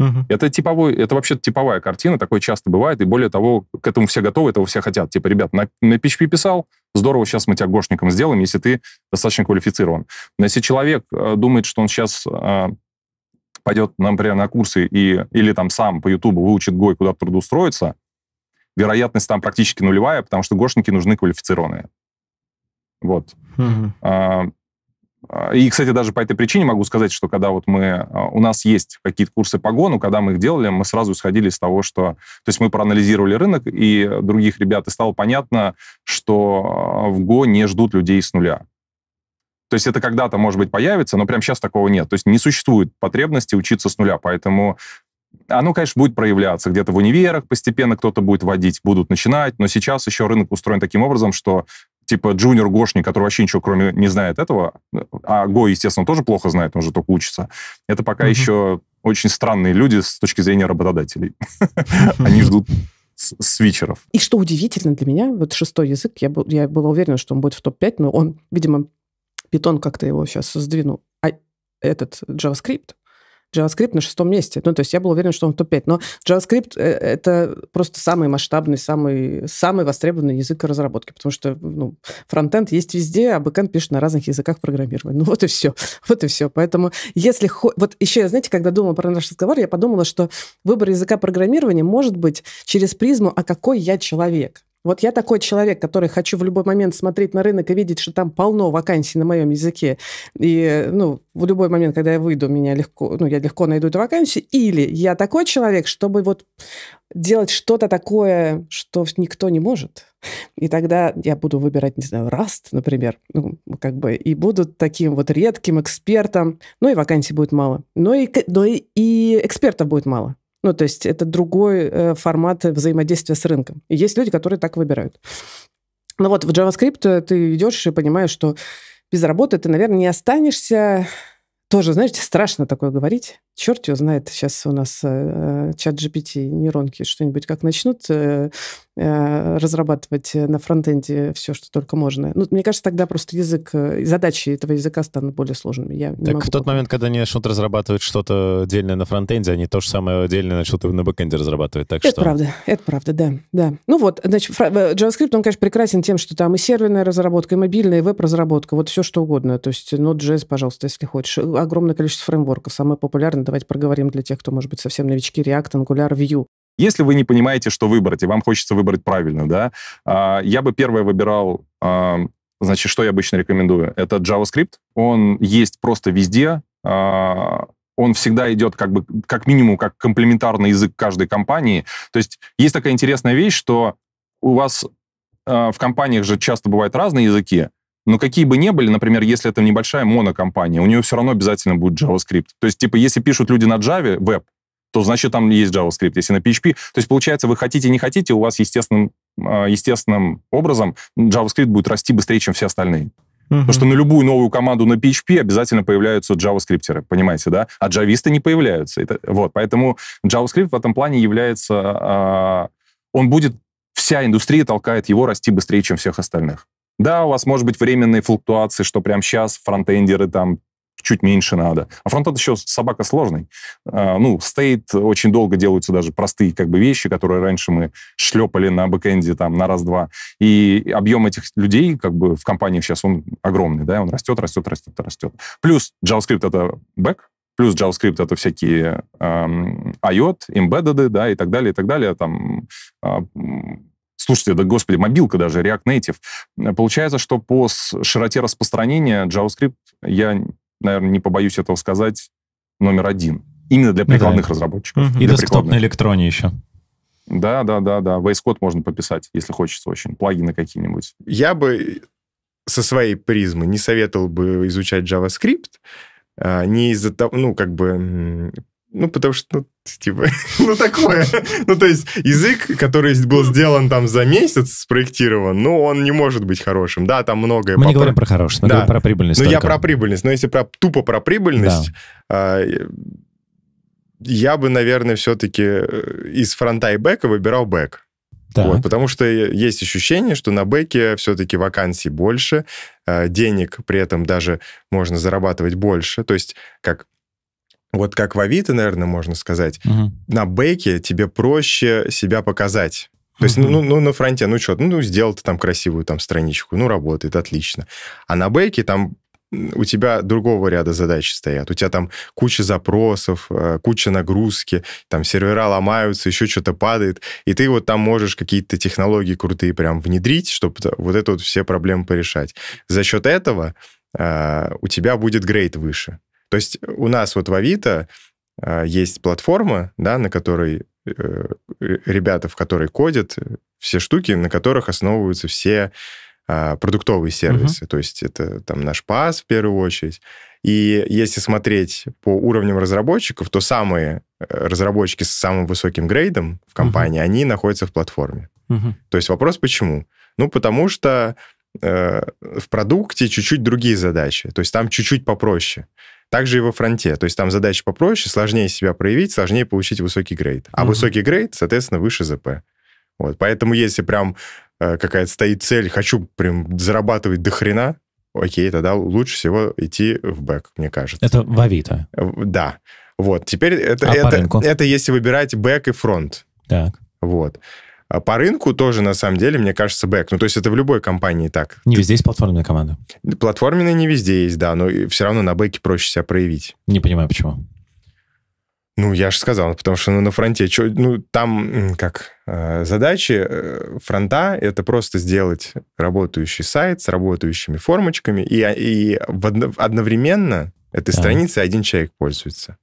Угу. Это типовой, это вообще типовая картина, такое часто бывает, и более того, к этому все готовы, этого все хотят. Типа, ребят, на, на PHP писал, здорово, сейчас мы тебя гошником сделаем, если ты достаточно квалифицирован. Но если человек э, думает, что он сейчас э, пойдет, например, на курсы и, или там сам по Ютубу выучит ГОЙ, куда трудоустроиться, вероятность там практически нулевая, потому что гошники нужны квалифицированные. Вот. Угу. А, а, и, кстати, даже по этой причине могу сказать, что когда вот мы, а, у нас есть какие-то курсы по гону, когда мы их делали, мы сразу исходили из того, что... То есть мы проанализировали рынок и других ребят, и стало понятно, что а, в го не ждут людей с нуля. То есть это когда-то, может быть, появится, но прямо сейчас такого нет. То есть не существует потребности учиться с нуля, поэтому оно, конечно, будет проявляться где-то в универах, постепенно кто-то будет водить, будут начинать, но сейчас еще рынок устроен таким образом, что типа джуниор гошник, который вообще ничего кроме не знает этого, а Го, естественно, тоже плохо знает, он уже только учится. Это пока mm-hmm. еще очень странные люди с точки зрения работодателей. Они ждут свичеров. И что удивительно для меня, вот шестой язык, я, был, я была уверена, что он будет в топ-5, но он, видимо, питон как-то его сейчас сдвинул. А этот JavaScript, JavaScript на шестом месте. Ну, то есть я был уверен, что он в топ-5. Но JavaScript э, — это просто самый масштабный, самый, самый востребованный язык разработки, потому что ну, фронтенд есть везде, а бэкенд пишет на разных языках программирования. Ну, вот и все. Вот и все. Поэтому если... Вот еще, знаете, когда думала про наш разговор, я подумала, что выбор языка программирования может быть через призму «а какой я человек?». Вот я такой человек, который хочу в любой момент смотреть на рынок и видеть, что там полно вакансий на моем языке. И, ну, в любой момент, когда я выйду, меня легко, ну, я легко найду эту вакансию. Или я такой человек, чтобы вот делать что-то такое, что никто не может. И тогда я буду выбирать, не знаю, Rust, например, ну, как бы, и буду таким вот редким экспертом. Ну, и вакансий будет мало. Но ну, и, но ну, и, и экспертов будет мало. Ну, то есть это другой э, формат взаимодействия с рынком. И есть люди, которые так выбирают. Ну вот, в JavaScript ты идешь и понимаешь, что без работы ты, наверное, не останешься. Тоже, знаете, страшно такое говорить черт его знает, сейчас у нас э, э чат GPT, нейронки, что-нибудь как начнут э, э разрабатывать э, на фронтенде все, что только можно. Ну, мне кажется, тогда просто язык, задачи этого языка станут более сложными. Я так в тот момент, когда они начнут разрабатывать что-то отдельное на фронтенде, они то же самое отдельное начнут на бэкенде разрабатывать. Так это что... правда, это правда, да, да. Ну вот, значит, JavaScript, он, конечно, прекрасен тем, что там и серверная разработка, и мобильная, и веб-разработка, вот все что угодно. То есть Node.js, пожалуйста, если хочешь. Огромное количество фреймворков, самое популярное давайте проговорим для тех, кто, может быть, совсем новички, React, Angular, Vue. Если вы не понимаете, что выбрать, и вам хочется выбрать правильно, да, а, я бы первое выбирал, а, значит, что я обычно рекомендую. Это JavaScript. Он есть просто везде а, он всегда идет как бы как минимум как комплементарный язык каждой компании. То есть есть такая интересная вещь, что у вас в компаниях же часто бывают разные языки, но какие бы ни были, например, если это небольшая монокомпания, у нее все равно обязательно будет JavaScript. То есть, типа, если пишут люди на Java веб, то значит там есть JavaScript. Если на PHP, то есть получается, вы хотите, не хотите, у вас естественным, а, естественным образом JavaScript будет расти быстрее, чем все остальные. Uh-huh. Потому что на любую новую команду на PHP обязательно появляются джаваскриптеры, понимаете, да? А джависты не появляются. Это, вот, поэтому JavaScript в этом плане является... Э, он будет... Вся индустрия толкает его расти быстрее, чем всех остальных. Да, у вас может быть временные флуктуации, что прям сейчас фронтендеры там чуть меньше надо. А фронтенд еще собака сложный. А, ну, стоит очень долго делаются даже простые как бы вещи, которые раньше мы шлепали на бэкэнде там на раз-два. И объем этих людей как бы в компании сейчас он огромный, да, он растет, растет, растет, растет. Плюс JavaScript это бэк, плюс JavaScript это всякие эм, IOT, embedded, да, и так далее, и так далее, там э, Слушайте, да господи, мобилка даже, React Native. Получается, что по широте распространения JavaScript, я, наверное, не побоюсь этого сказать, номер один. Именно для ну прикладных да. разработчиков. Угу. И десктоп на электроне еще. Да, да, да, да. Весь Code можно пописать, если хочется очень. Плагины какие-нибудь. Я бы со своей призмы не советовал бы изучать JavaScript, а, не из-за того, ну, как бы ну, потому что, ну, типа, ну, такое. ну, то есть, язык, который был сделан там за месяц, спроектирован, ну, он не может быть хорошим. Да, там многое... Мы не говорим про хорошее мы говорим про прибыльность. Ну, я про прибыльность. Но если тупо про прибыльность, а, я бы, наверное, все-таки э, из фронта и бэка выбирал бэк. Вот, потому что есть ощущение, что на бэке все-таки вакансий больше, а, денег при этом даже можно зарабатывать больше. То есть, как вот как в Авито, наверное, можно сказать, угу. на бэке тебе проще себя показать. То есть, ну, ну, ну, на фронте, ну, что, ну, сделал ты там красивую там страничку, ну, работает, отлично. А на бэке там у тебя другого ряда задач стоят. У тебя там куча запросов, э, куча нагрузки, там сервера ломаются, еще что-то падает, и ты вот там можешь какие-то технологии крутые прям внедрить, чтобы вот это вот все проблемы порешать. За счет этого э, у тебя будет грейд выше. То есть у нас вот в Авито а, есть платформа, да, на которой э, э, ребята, в которой кодят, все штуки, на которых основываются все а, продуктовые сервисы. Uh-huh. То есть это там наш пас в первую очередь. И если смотреть по уровням разработчиков, то самые э, разработчики с самым высоким грейдом в компании, uh-huh. они находятся в платформе. Uh-huh. То есть вопрос почему? Ну, потому что э, в продукте чуть-чуть другие задачи. То есть там чуть-чуть попроще. Также и во фронте. То есть там задача попроще, сложнее себя проявить, сложнее получить высокий грейд. А mm-hmm. высокий грейд, соответственно, выше ЗП. Вот. Поэтому если прям э, какая-то стоит цель, хочу прям зарабатывать до хрена, окей, тогда лучше всего идти в бэк, мне кажется. Это в Авито? Э, да. Вот. Теперь это, а это, это если выбирать бэк и фронт. Так. Вот. А по рынку тоже, на самом деле, мне кажется, бэк. Ну, то есть это в любой компании так. Не везде есть платформенная команда. Платформенная не везде есть, да, но все равно на бэке проще себя проявить. Не понимаю, почему. Ну, я же сказал, потому что ну, на фронте, чё, ну, там как а, задачи э, фронта — это просто сделать работающий сайт с работающими формочками, и, а, и одновременно этой а. страницей один человек пользуется.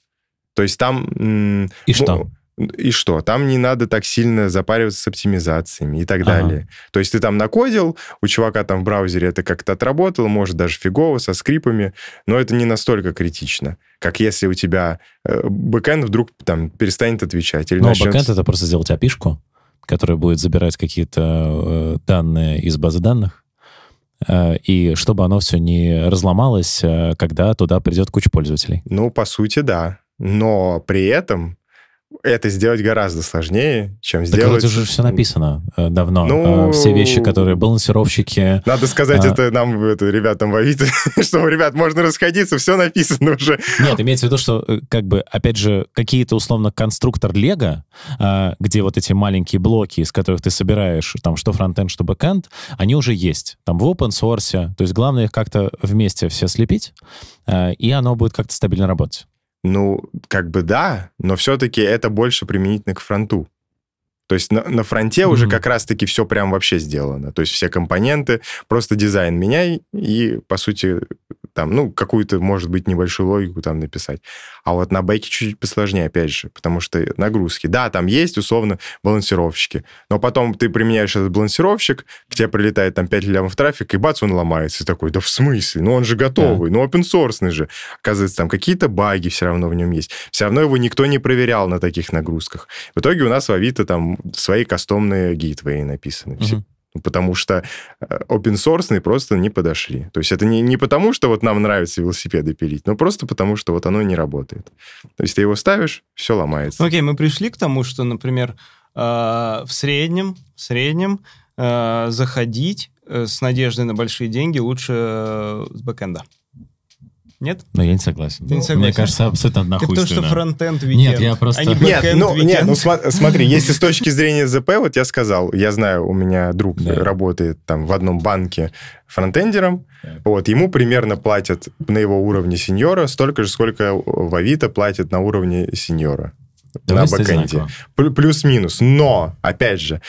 То есть там... И что? Ну, и что? Там не надо так сильно запариваться с оптимизациями и так ага. далее. То есть ты там накодил, у чувака там в браузере это как-то отработало, может, даже фигово, со скрипами, но это не настолько критично, как если у тебя э, бэкэнд вдруг там перестанет отвечать. Или но ну, а начнет... бэкэнд это просто сделать опишку, которая будет забирать какие-то э, данные из базы данных, э, и чтобы оно все не разломалось, когда туда придет куча пользователей. Ну, по сути, да. Но при этом это сделать гораздо сложнее, чем так сделать... Так уже все написано э, давно. Ну... Э, все вещи, которые балансировщики... Надо сказать а... это нам, это, ребятам в Авито, что, ребят, можно расходиться, все написано уже. Нет, имеется в виду, что, как бы, опять же, какие-то, условно, конструктор Лего, где вот эти маленькие блоки, из которых ты собираешь, там, что фронтенд, что бэкенд, они уже есть. Там в open source, то есть главное их как-то вместе все слепить, и оно будет как-то стабильно работать. Ну, как бы да, но все-таки это больше применительно к фронту. То есть на, на фронте mm-hmm. уже как раз-таки все прям вообще сделано. То есть все компоненты, просто дизайн меняй, и, по сути, там, ну, какую-то, может быть, небольшую логику там написать. А вот на бэке чуть-чуть посложнее, опять же, потому что нагрузки. Да, там есть, условно, балансировщики, но потом ты применяешь этот балансировщик, к тебе прилетает там 5 лямов трафик, и бац, он ломается. И такой, да в смысле? Ну, он же готовый, да. ну, open же. Оказывается, там какие-то баги все равно в нем есть. Все равно его никто не проверял на таких нагрузках. В итоге у нас в Авито там свои кастомные гейтвей написаны. Угу потому что э, open source просто не подошли. То есть это не, не потому, что вот нам нравится велосипеды пилить, но просто потому, что вот оно не работает. То есть ты его ставишь, все ломается. Окей, okay, мы пришли к тому, что, например, э, в среднем, в среднем э, заходить с надеждой на большие деньги лучше с бэкэнда. Нет? Ну, я не согласен. Ты не согласен. Мне кажется, абсолютно однохуйственно. Это то, что фронтенд викенд, Нет, я а просто... А нет, ну, нет, ну смотри, если с точки зрения ЗП, вот я сказал, я знаю, у меня друг да. работает там в одном банке фронтендером, так. вот, ему примерно платят на его уровне сеньора столько же, сколько в Авито платят на уровне сеньора. Да на бэкэнде. Плюс-минус. Но, опять же,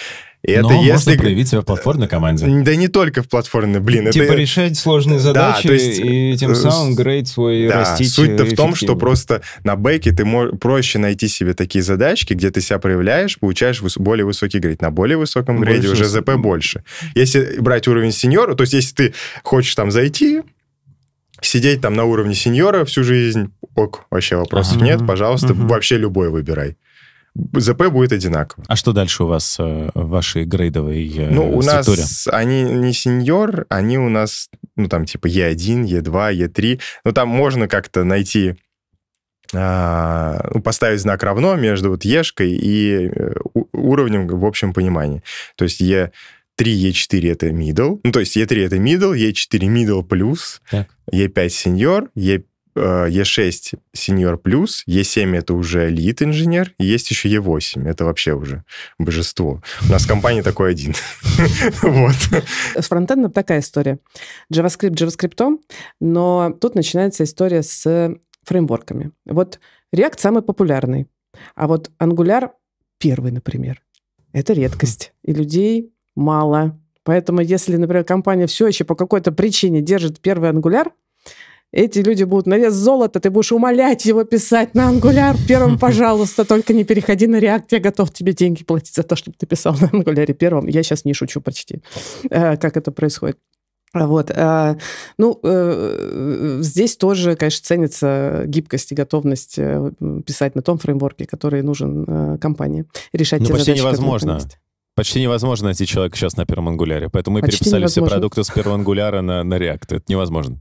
и Но это можно если... проявить себя в платформенной команде. Да не только в платформенной, блин. Типа это... решать сложные задачи да, то есть... и тем э, самым грейд свой да, растить. Суть-то э, в том, что просто на бэке ты можешь проще найти себе такие задачки, где ты себя проявляешь, получаешь выс... более высокий грейд. На более высоком больше уже ЗП больше. Если брать уровень сеньора, то есть если ты хочешь там зайти, сидеть там на уровне сеньора всю жизнь, ок, вообще вопросов ага. нет, пожалуйста, ага. вообще любой выбирай. ЗП будет одинаково. А что дальше у вас э, в вашей грейдовой э, Ну, у нас они не сеньор, они у нас, ну, там, типа, Е1, Е2, Е3. Ну, там можно как-то найти а, ну, поставить знак равно между вот ешкой и э, уровнем в общем понимании. То есть Е3, Е4 это middle, ну то есть Е3 это middle, Е4 middle плюс, Е5 senior, Е5 е 6 Senior Plus, е 7 это уже Elite инженер, и есть еще е 8 это вообще уже божество. У нас в компании такой один. Вот. С фронтендом такая история. JavaScript JavaScript, но тут начинается история с фреймворками. Вот React самый популярный, а вот Angular первый, например. Это редкость, и людей мало. Поэтому если, например, компания все еще по какой-то причине держит первый Angular эти люди будут на вес золота, ты будешь умолять его писать на ангуляр первым, пожалуйста, только не переходи на реакт, я готов тебе деньги платить за то, чтобы ты писал на ангуляре первым. Я сейчас не шучу почти, э, как это происходит. А вот. Э, ну, э, здесь тоже, конечно, ценится гибкость и готовность писать на том фреймворке, который нужен компании, решать ну, те почти задачи, невозможно. Почти невозможно найти человека сейчас на первом ангуляре, поэтому мы переписали все продукты с первого ангуляра на, на React. Это невозможно.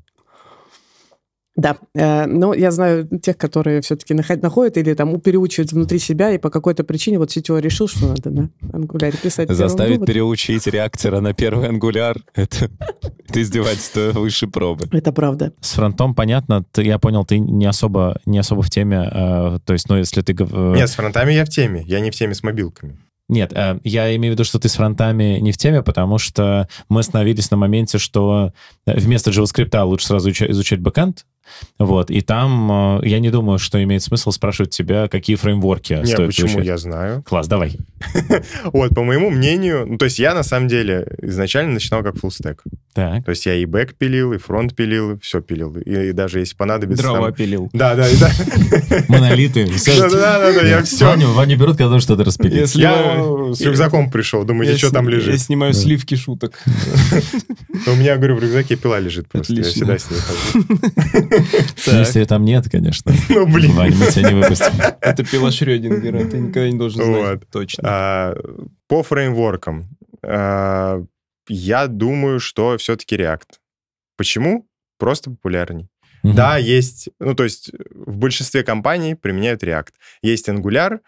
Да, э, но я знаю тех, которые все-таки находят или там переучивают внутри себя, и по какой-то причине вот CTO решил, что надо на ангуляре писать. Заставить переучить реактора на первый ангуляр. Это, это издевательство выше пробы. Это правда. С фронтом понятно, ты, я понял, ты не особо, не особо в теме, э, то есть, ну, если ты... Э, Нет, с фронтами я в теме, я не в теме с мобилками. Нет, я имею в виду, что ты с фронтами не в теме, потому что мы остановились на моменте, что вместо JavaScript лучше сразу изучать бэкэнд, вот, и там э, я не думаю, что имеет смысл спрашивать тебя, какие фреймворки Нет, стоит почему, изучать. я знаю. Класс, давай. Вот, по моему мнению, ну, то есть я на самом деле изначально начинал как фуллстек. Так. То есть я и бэк пилил, и фронт пилил, все пилил. И, даже если понадобится... Дрова там... пилил. Да, да, да. Монолиты. Да, да, да, я все. Ваню, Ваню берут, когда что-то распилит. Я э, с рюкзаком пришел, думаю, что там лежит? Я снимаю сливки шуток. У меня, говорю, в рюкзаке пила лежит просто. Я всегда с ней хожу. Если там нет, конечно. Ну, блин. Вань, ну, мы тебя не выпустим. Это пила Шрёдингера, ты никогда не должен знать точно. А, по фреймворкам а, я думаю, что все-таки React. Почему? Просто популярней. Да, есть, ну то есть в большинстве компаний применяют React. Есть Angular,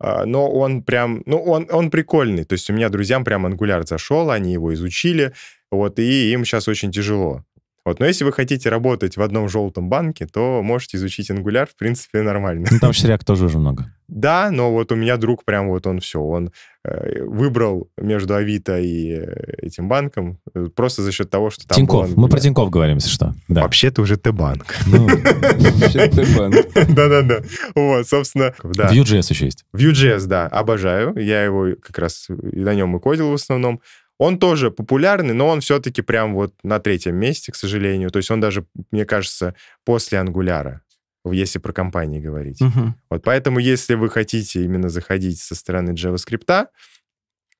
а, но он прям, ну он, он прикольный. То есть у меня друзьям прям Angular зашел, они его изучили, вот, и им сейчас очень тяжело. Вот, но если вы хотите работать в одном желтом банке, то можете изучить Angular, в принципе, нормально. Ну, там Шряк тоже уже много. Да, но вот у меня друг прям вот он все, он э, выбрал между Авито и э, этим банком э, просто за счет того, что там Тиньков, мы про Тиньков говорим, если что. Да. Вообще-то уже Т-банк. Ну, Да-да-да. Вот, собственно, да. Vue.js еще есть. Vue.js, да, обожаю. Я его как раз, на нем и кодил в основном. Он тоже популярный, но он все-таки прям вот на третьем месте, к сожалению. То есть он даже, мне кажется, после ангуляра если про компании говорить. Угу. Вот поэтому, если вы хотите именно заходить со стороны JavaScript,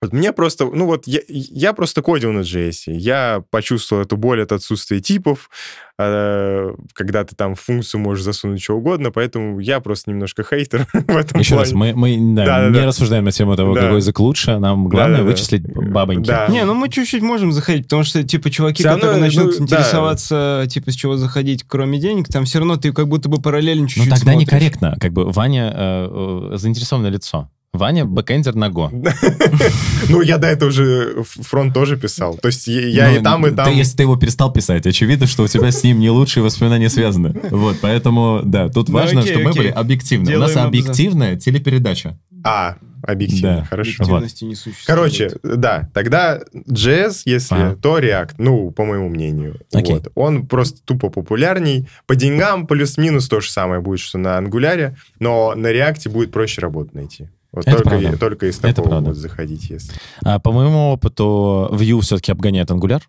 вот мне просто, ну вот я, я просто кодил на JS. Я почувствовал эту боль от отсутствия типов, э, когда ты там функцию можешь засунуть что угодно, поэтому я просто немножко хейтер в этом Еще плане. раз, мы, мы да, да, не да. рассуждаем на тему того, да. какой язык лучше, нам главное да, да, вычислить да. бабоньки. Да. Не, ну мы чуть-чуть можем заходить, потому что, типа, чуваки, все которые равно, начнут ну, интересоваться, да. типа, с чего заходить, кроме денег, там все равно ты как будто бы параллельно ну, чуть-чуть Ну тогда смотришь. некорректно, как бы Ваня э, э, заинтересованное лицо. Ваня бэкэндер на Go. Ну, я до этого уже фронт тоже писал. То есть я и ну, там, и там. Если ты его перестал писать, очевидно, что у тебя с ним не лучшие воспоминания связаны. Вот, поэтому, да, тут ну, важно, что мы были объективны. У нас объективная телепередача. А, объективно, да. хорошо. Объективности не существует. Короче, да, тогда JS, если, а. то React, ну, по моему мнению. Окей. Вот. Он просто тупо популярней. По деньгам плюс-минус то же самое будет, что на Angular, но на React будет проще работу найти. Вот это только, правда. только из такого это правда. вот заходить, если. А, по моему опыту, Vue все-таки обгоняет Angular.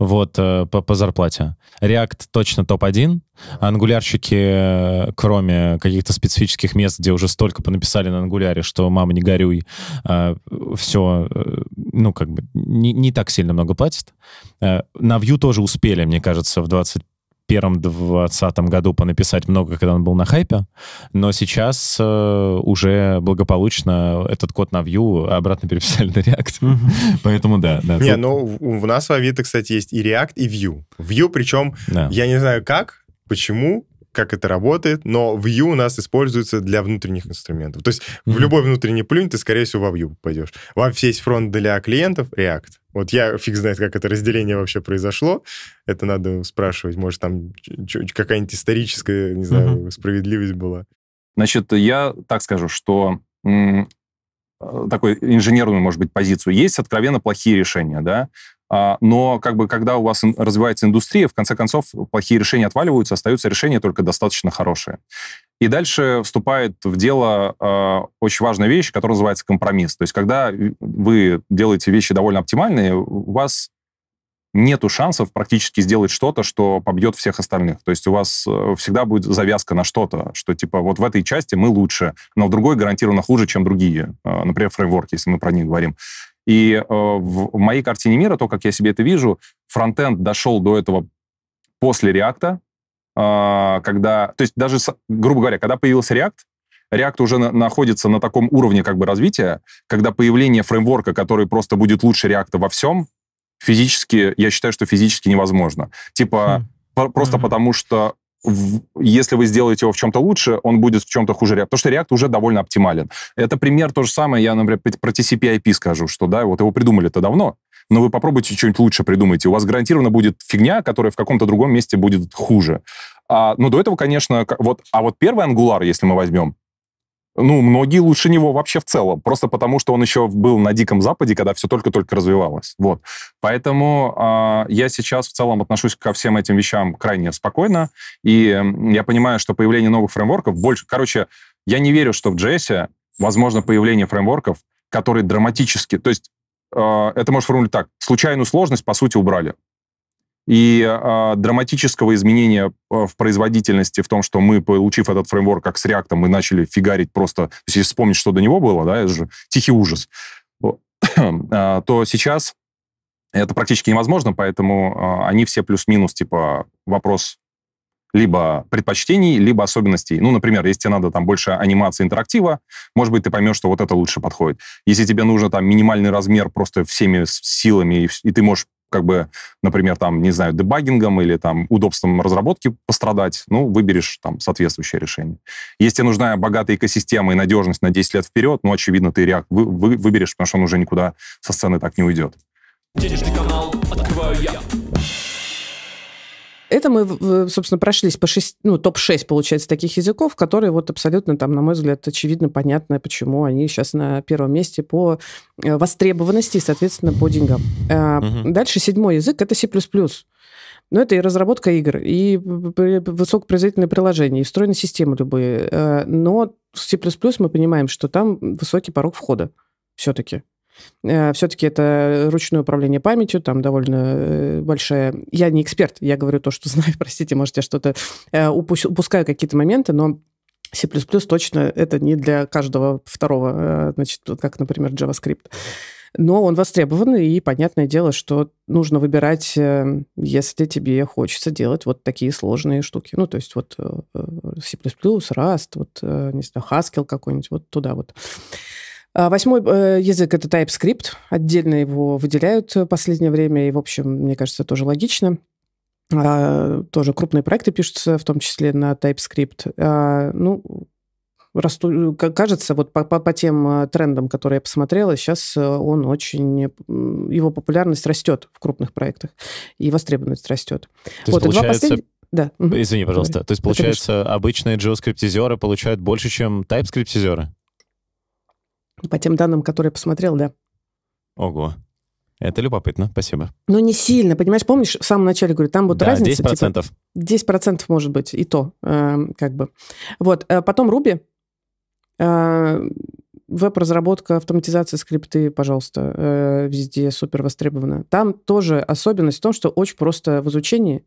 Вот, э, по, по зарплате. React точно топ-1. А ангулярщики, кроме каких-то специфических мест, где уже столько понаписали на ангуляре, что мама не горюй, э, все, э, ну, как бы, не, не так сильно много платит. На Vue тоже успели, мне кажется, в 20 первом двадцатом году понаписать много, когда он был на хайпе, но сейчас э, уже благополучно этот код на Vue обратно переписали на React. Поэтому да. не, тут... ну у нас в Авито, кстати, есть и React, и Vue. Vue, причем, я не знаю как, почему, как это работает, но Vue у нас используется для внутренних инструментов. То есть mm-hmm. в любой внутренний плюнь ты, скорее всего, во Vue попадешь. Во весь фронт для клиентов React. Вот я фиг знает, как это разделение вообще произошло. Это надо спрашивать. Может, там какая-нибудь историческая, не знаю, mm-hmm. справедливость была. Значит, я так скажу, что э, такой инженерную, может быть, позицию. Есть откровенно плохие решения, да. А, но как бы, когда у вас развивается индустрия, в конце концов, плохие решения отваливаются, остаются решения только достаточно хорошие. И дальше вступает в дело э, очень важная вещь, которая называется компромисс. То есть, когда вы делаете вещи довольно оптимальные, у вас нету шансов практически сделать что-то, что побьет всех остальных. То есть у вас э, всегда будет завязка на что-то, что типа вот в этой части мы лучше, но в другой гарантированно хуже, чем другие. А, например, фреймворки, если мы про них говорим. И э, в моей картине мира, то, как я себе это вижу, фронтенд дошел до этого после React, а, когда, то есть даже, грубо говоря, когда появился React, React уже на, находится на таком уровне как бы развития, когда появление фреймворка, который просто будет лучше React во всем, физически, я считаю, что физически невозможно. Типа, mm. Просто mm-hmm. потому что в, если вы сделаете его в чем-то лучше, он будет в чем-то хуже React, потому что React уже довольно оптимален. Это пример то же самое, я, например, про TCP-IP скажу, что, да, вот его придумали-то давно, но вы попробуйте что-нибудь лучше придумать, У вас гарантированно будет фигня, которая в каком-то другом месте будет хуже. А, ну, до этого, конечно, вот, а вот первый Angular, если мы возьмем, ну, многие лучше него вообще в целом, просто потому что он еще был на Диком Западе, когда все только-только развивалось. Вот. Поэтому э, я сейчас в целом отношусь ко всем этим вещам крайне спокойно, и я понимаю, что появление новых фреймворков больше... Короче, я не верю, что в JS возможно появление фреймворков, которые драматически... То есть э, это может формулировать так. Случайную сложность, по сути, убрали и э, драматического изменения а, в производительности в том, что мы, получив этот фреймворк как с React, мы начали фигарить просто, если вспомнить, что до него было, да, это же тихий ужас, а, то сейчас это практически невозможно, поэтому они все плюс-минус, типа, вопрос либо предпочтений, либо особенностей. Ну, например, если тебе надо там больше анимации интерактива, может быть, ты поймешь, что вот это лучше подходит. Если тебе нужно там минимальный размер просто всеми силами, и ты можешь как бы, например, там, не знаю, дебагингом или там удобством разработки пострадать, ну, выберешь там соответствующее решение. Если тебе нужна богатая экосистема и надежность на 10 лет вперед, ну, очевидно, ты React вы, вы, выберешь, потому что он уже никуда со сцены так не уйдет. Денежный канал открываю я. Это мы, собственно, прошлись по шесть, ну, топ-6, получается, таких языков, которые вот абсолютно, там, на мой взгляд, очевидно понятно, почему они сейчас на первом месте по э, востребованности и, соответственно, по деньгам. Угу. Дальше седьмой язык – это C++. Но ну, это и разработка игр, и высокопроизводительные приложения, и встроенные системы любые. Э, но в C++ мы понимаем, что там высокий порог входа все-таки. Э, Все-таки это ручное управление памятью, там довольно э, большая... Я не эксперт, я говорю то, что знаю, простите, может, я что-то э, упускаю какие-то моменты, но C++ точно это не для каждого второго, значит, как, например, JavaScript. Но он востребован, и понятное дело, что нужно выбирать, если тебе хочется делать вот такие сложные штуки. Ну, то есть вот C++, Rust, вот, не знаю, Haskell какой-нибудь, вот туда вот. А, восьмой э, язык — это TypeScript. Отдельно его выделяют в э, последнее время, и, в общем, мне кажется, тоже логично. А, тоже крупные проекты пишутся, в том числе на TypeScript. А, ну, расту... кажется, вот по, по, по тем э, трендам, которые я посмотрела, сейчас он очень... Его популярность растет в крупных проектах, и востребованность растет. То вот, есть, получается... Послед... Да. Извини, пожалуйста. Давай. То есть, получается, да, обычные JavaScript-изеры получают больше, чем TypeScript-изеры? По тем данным, которые я посмотрел, да. Ого. Это любопытно, спасибо. Но не сильно, понимаешь, помнишь, в самом начале говорю, там вот да, разница... 10%. Типа, 10% может быть, и то, э, как бы. Вот, э, потом Руби, э, веб-разработка, автоматизация скрипты, пожалуйста, э, везде супер востребована. Там тоже особенность в том, что очень просто в изучении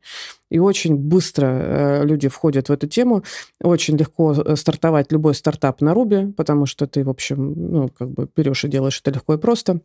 и очень быстро э, люди входят в эту тему. Очень легко э, стартовать любой стартап на Ruby, потому что ты, в общем, ну, как бы берешь и делаешь это легко и просто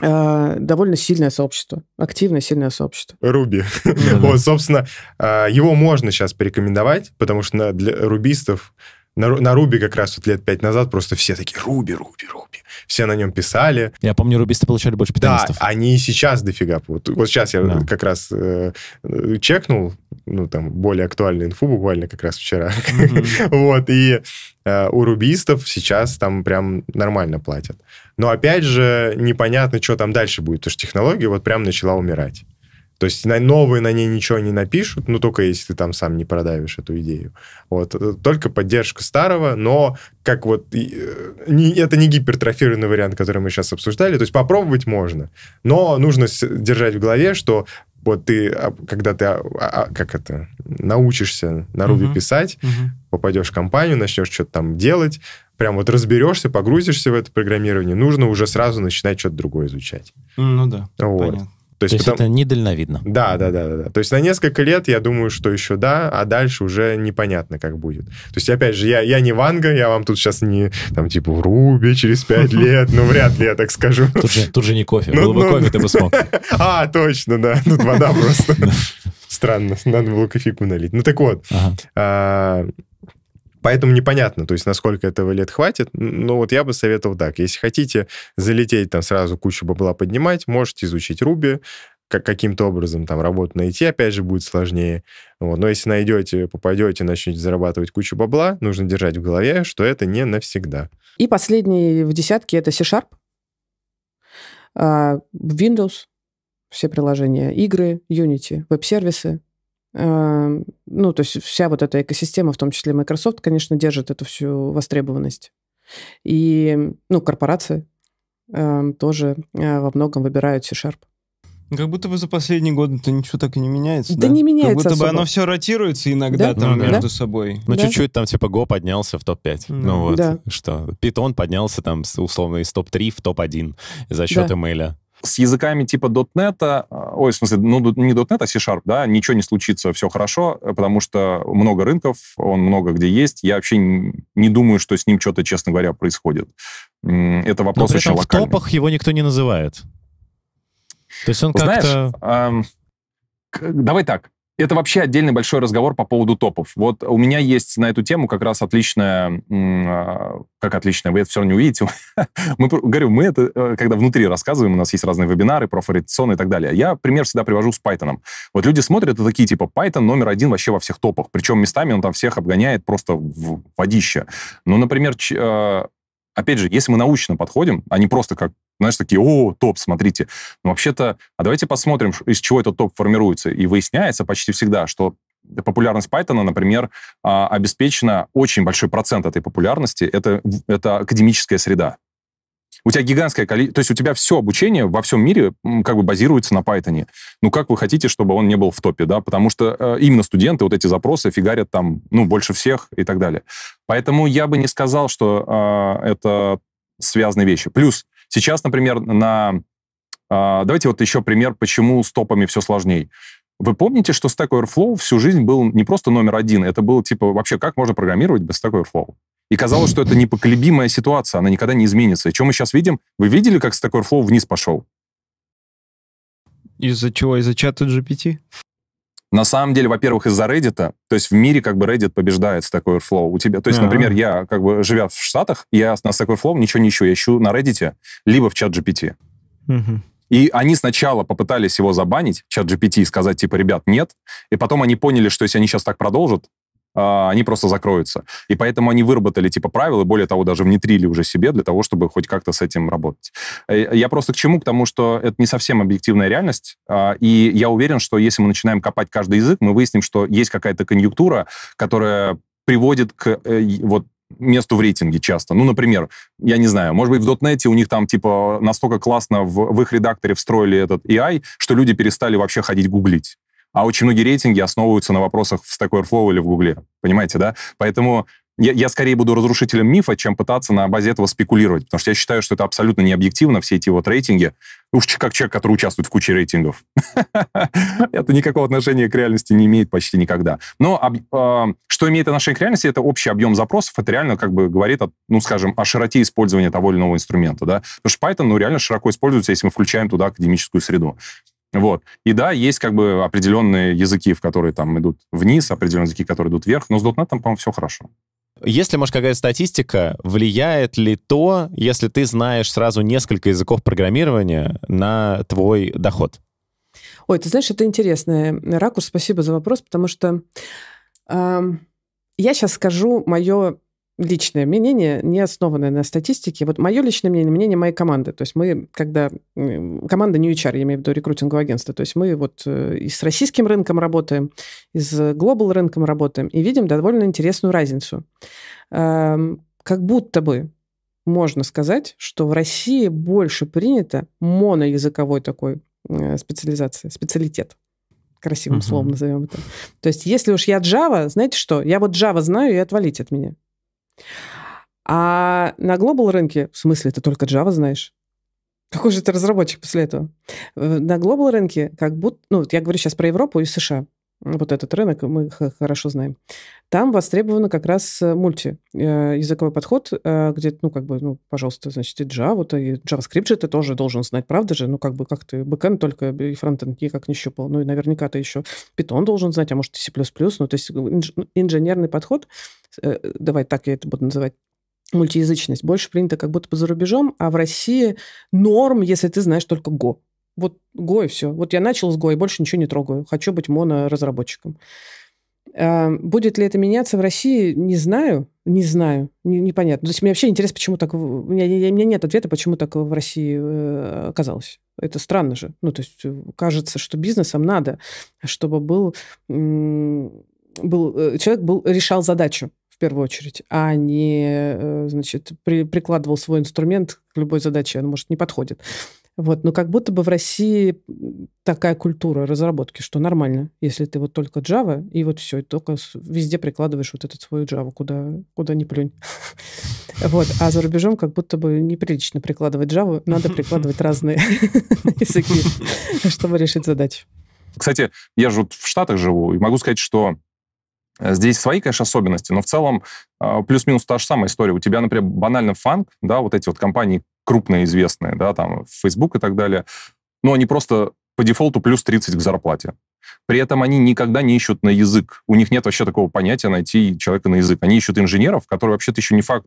довольно сильное сообщество, активное сильное сообщество. Руби. Ну вот, собственно, его можно сейчас порекомендовать, потому что для рубистов на, на Руби как раз вот лет пять назад просто все такие Руби, Руби, Руби. Все на нем писали. Я помню, рубисты получали больше питанистов. Да, они и сейчас дофига. Вот, вот сейчас я да. как раз э, э чекнул, ну, там, более актуальную инфу буквально как раз вчера. вот, и э, у рубистов сейчас там прям нормально платят. Но опять же, непонятно, что там дальше будет, потому что технология вот прям начала умирать. То есть на новые на ней ничего не напишут, ну только если ты там сам не продавишь эту идею. Вот. Э, только поддержка старого, но как вот... Э, не, это не гипертрофированный вариант, который мы сейчас обсуждали. То есть попробовать можно, но нужно держать в голове, что вот ты, а, когда ты, а, а, как это, научишься на Ruby uh писать, uh попадешь в компанию, начнешь что-то там делать, прям вот разберешься, погрузишься в это программирование, нужно уже сразу начинать что-то другое изучать. Ну да, вот. понятно. То есть, То есть потом... это недальновидно. Да, да, да, да, да. То есть на несколько лет я думаю, что еще да, а дальше уже непонятно, как будет. То есть, опять же, я, я не Ванга, я вам тут сейчас не, там, типа, Руби через пять лет, ну, вряд ли я так скажу. Тут же, тут же не кофе. Ну, Было ну, кофе, ну. ты бы смог. А, точно, да. Тут вода просто. Странно, надо было кофейку налить. Ну, так вот. А, Поэтому непонятно, то есть насколько этого лет хватит. Но ну, вот я бы советовал так. Если хотите залететь там сразу кучу бабла поднимать, можете изучить Руби, как, каким-то образом там работу найти, опять же, будет сложнее. Вот. Но если найдете, попадете, начнете зарабатывать кучу бабла, нужно держать в голове, что это не навсегда. И последний в десятке это C-Sharp, а, Windows, все приложения, игры, Unity, веб-сервисы, Эм, ну, то есть вся вот эта экосистема, в том числе Microsoft, конечно, держит эту всю востребованность. И, ну, корпорации эм, тоже э, во многом выбирают C-Sharp. Как будто бы за последние годы-то ничего так и не меняется. Да, да? не меняется. Как будто особо. бы оно все ротируется иногда да? там ну, между да? собой. Ну, да? чуть-чуть там типа Go поднялся в топ-5. Да. Ну вот, да. что. Питон поднялся там условно из топ-3 в топ-1 за счет да. эмейля с языками типа .NET, а, ой, в смысле, ну, не .NET, а C-Sharp, да, ничего не случится, все хорошо, потому что много рынков, он много где есть. Я вообще не думаю, что с ним что-то, честно говоря, происходит. Это вопрос Но при очень этом локальный. в топах его никто не называет. То есть он как-то... Знаешь, э, давай так, это вообще отдельный большой разговор по поводу топов. Вот у меня есть на эту тему как раз отличная... А, как отличная? Вы это все равно не увидите. мы, говорю, мы это, э, когда внутри рассказываем, у нас есть разные вебинары, профориентационные и так далее. Я пример всегда привожу с Python. Вот люди смотрят и такие, типа, Python номер один вообще во всех топах. Причем местами он там всех обгоняет просто в водище. Ну, например, э, опять же, если мы научно подходим, а не просто как знаешь, такие, о, топ, смотрите. Но ну, вообще-то, а давайте посмотрим, из чего этот топ формируется. И выясняется почти всегда, что популярность Python, например, а, обеспечена очень большой процент этой популярности. Это, это академическая среда. У тебя гигантское количество... То есть у тебя все обучение во всем мире как бы базируется на Python. Ну, как вы хотите, чтобы он не был в топе, да? Потому что э, именно студенты вот эти запросы фигарят там, ну, больше всех и так далее. Поэтому я бы не сказал, что э, это связанные вещи. Плюс Сейчас, например, на... А, давайте вот еще пример, почему с топами все сложнее. Вы помните, что Stack Overflow всю жизнь был не просто номер один, это было типа вообще как можно программировать без Stack Overflow? И казалось, что это непоколебимая ситуация, она никогда не изменится. И что мы сейчас видим? Вы видели, как Stack Overflow вниз пошел? Из-за чего? Из-за чата GPT? На самом деле, во-первых, из-за Reddit, то есть в мире как бы Reddit побеждает Stack Overflow. У тебя, то есть, а -а -а. например, я как бы живя в Штатах, я на Stack Overflow ничего не ищу, я ищу на Reddit, либо в чат GPT. Угу. И они сначала попытались его забанить, чат GPT, и сказать, типа, ребят, нет. И потом они поняли, что если они сейчас так продолжат, а, они просто закроются. И поэтому они выработали типа правила, более того, даже внедрили уже себе для того, чтобы хоть как-то с этим работать. Э, я просто к чему? К тому, что это не совсем объективная реальность, а, и я уверен, что если мы начинаем копать каждый язык, мы выясним, что есть какая-то конъюнктура, которая приводит к э, вот месту в рейтинге часто. Ну, например, я не знаю, может быть, в .NET у них там, типа, настолько классно в, в их редакторе встроили этот AI, что люди перестали вообще ходить гуглить. А очень многие рейтинги основываются на вопросах в Stack Overflow или в Гугле. Понимаете, да? Поэтому я, я скорее буду разрушителем мифа, чем пытаться на базе этого спекулировать, потому что я считаю, что это абсолютно необъективно все эти вот рейтинги. Уж как человек, который участвует в куче рейтингов. Это никакого отношения к реальности не имеет почти никогда. Но а, что имеет отношение к реальности, это общий объем запросов, это реально как бы говорит, ну, скажем, о широте использования того или иного инструмента, да. Потому что Python, ну, реально широко используется, если мы включаем туда академическую среду. Вот. И да, есть как бы определенные языки, в которые там идут вниз, определенные языки, которые идут вверх, но с .NET там, по-моему, все хорошо. Если, может, какая-то статистика, влияет ли то, если ты знаешь сразу несколько языков программирования на твой доход? Ой, ты знаешь, это интересный ракурс. Спасибо за вопрос, потому что э, я сейчас скажу мое личное мнение, не основанное на статистике. Вот мое личное мнение, мнение моей команды. То есть мы, когда... Команда New HR, я имею в виду рекрутинговое агентство. То есть мы вот э, и с российским рынком работаем, и с э, глобал рынком работаем, и видим довольно интересную разницу. Эм, как будто бы можно сказать, что в России больше принято моноязыковой такой э, специализации, специалитет красивым uh-huh. словом назовем это. То есть, если уж я Java, знаете что, я вот Java знаю и отвалить от меня. А на глобал рынке, в смысле, ты только Java знаешь? Какой же ты разработчик после этого? Э, на глобал рынке, как будто, ну, вот я говорю сейчас про Европу и США, вот этот рынок мы хорошо знаем, там востребовано как раз э, мультиязыковый э, подход, э, где, ну, как бы, ну, пожалуйста, значит, и Java, то и JavaScript же ты тоже должен знать, правда же? Ну, как бы, как ты бэкэнд только и фронтенд никак не щупал. Ну, и наверняка ты еще Python должен знать, а может, C++. Ну, то есть ну, инженерный подход, давай так я это буду называть, мультиязычность больше принято как будто бы за рубежом, а в России норм, если ты знаешь только Go. Вот Go и все. Вот я начал с Go и больше ничего не трогаю. Хочу быть моноразработчиком. А, будет ли это меняться в России, не знаю. Не знаю. непонятно. То есть мне вообще интересно, почему так... У меня, у меня нет ответа, почему так в России э, оказалось. Это странно же. Ну, то есть э, кажется, что бизнесом надо, чтобы был, был э, человек был, решал задачу в первую очередь, а не, значит, при, прикладывал свой инструмент к любой задаче. Он, может, не подходит. Вот, но как будто бы в России такая культура разработки, что нормально, если ты вот только Java, и вот все, и только везде прикладываешь вот этот свою Java, куда, куда не плюнь. Вот. А за рубежом как будто бы неприлично прикладывать Java, надо прикладывать разные языки, чтобы решить задачу. Кстати, я же в Штатах живу, и могу сказать, что э, Здесь свои, конечно, особенности, но в целом а, плюс-минус та же самая история. У тебя, например, банально фанк, да, вот эти вот компании крупные, известные, да, там, Facebook и так далее, но они просто по дефолту плюс 30 к зарплате. При этом они никогда не ищут на язык. У них нет вообще такого понятия найти человека на язык. Они ищут инженеров, которые вообще-то еще не факт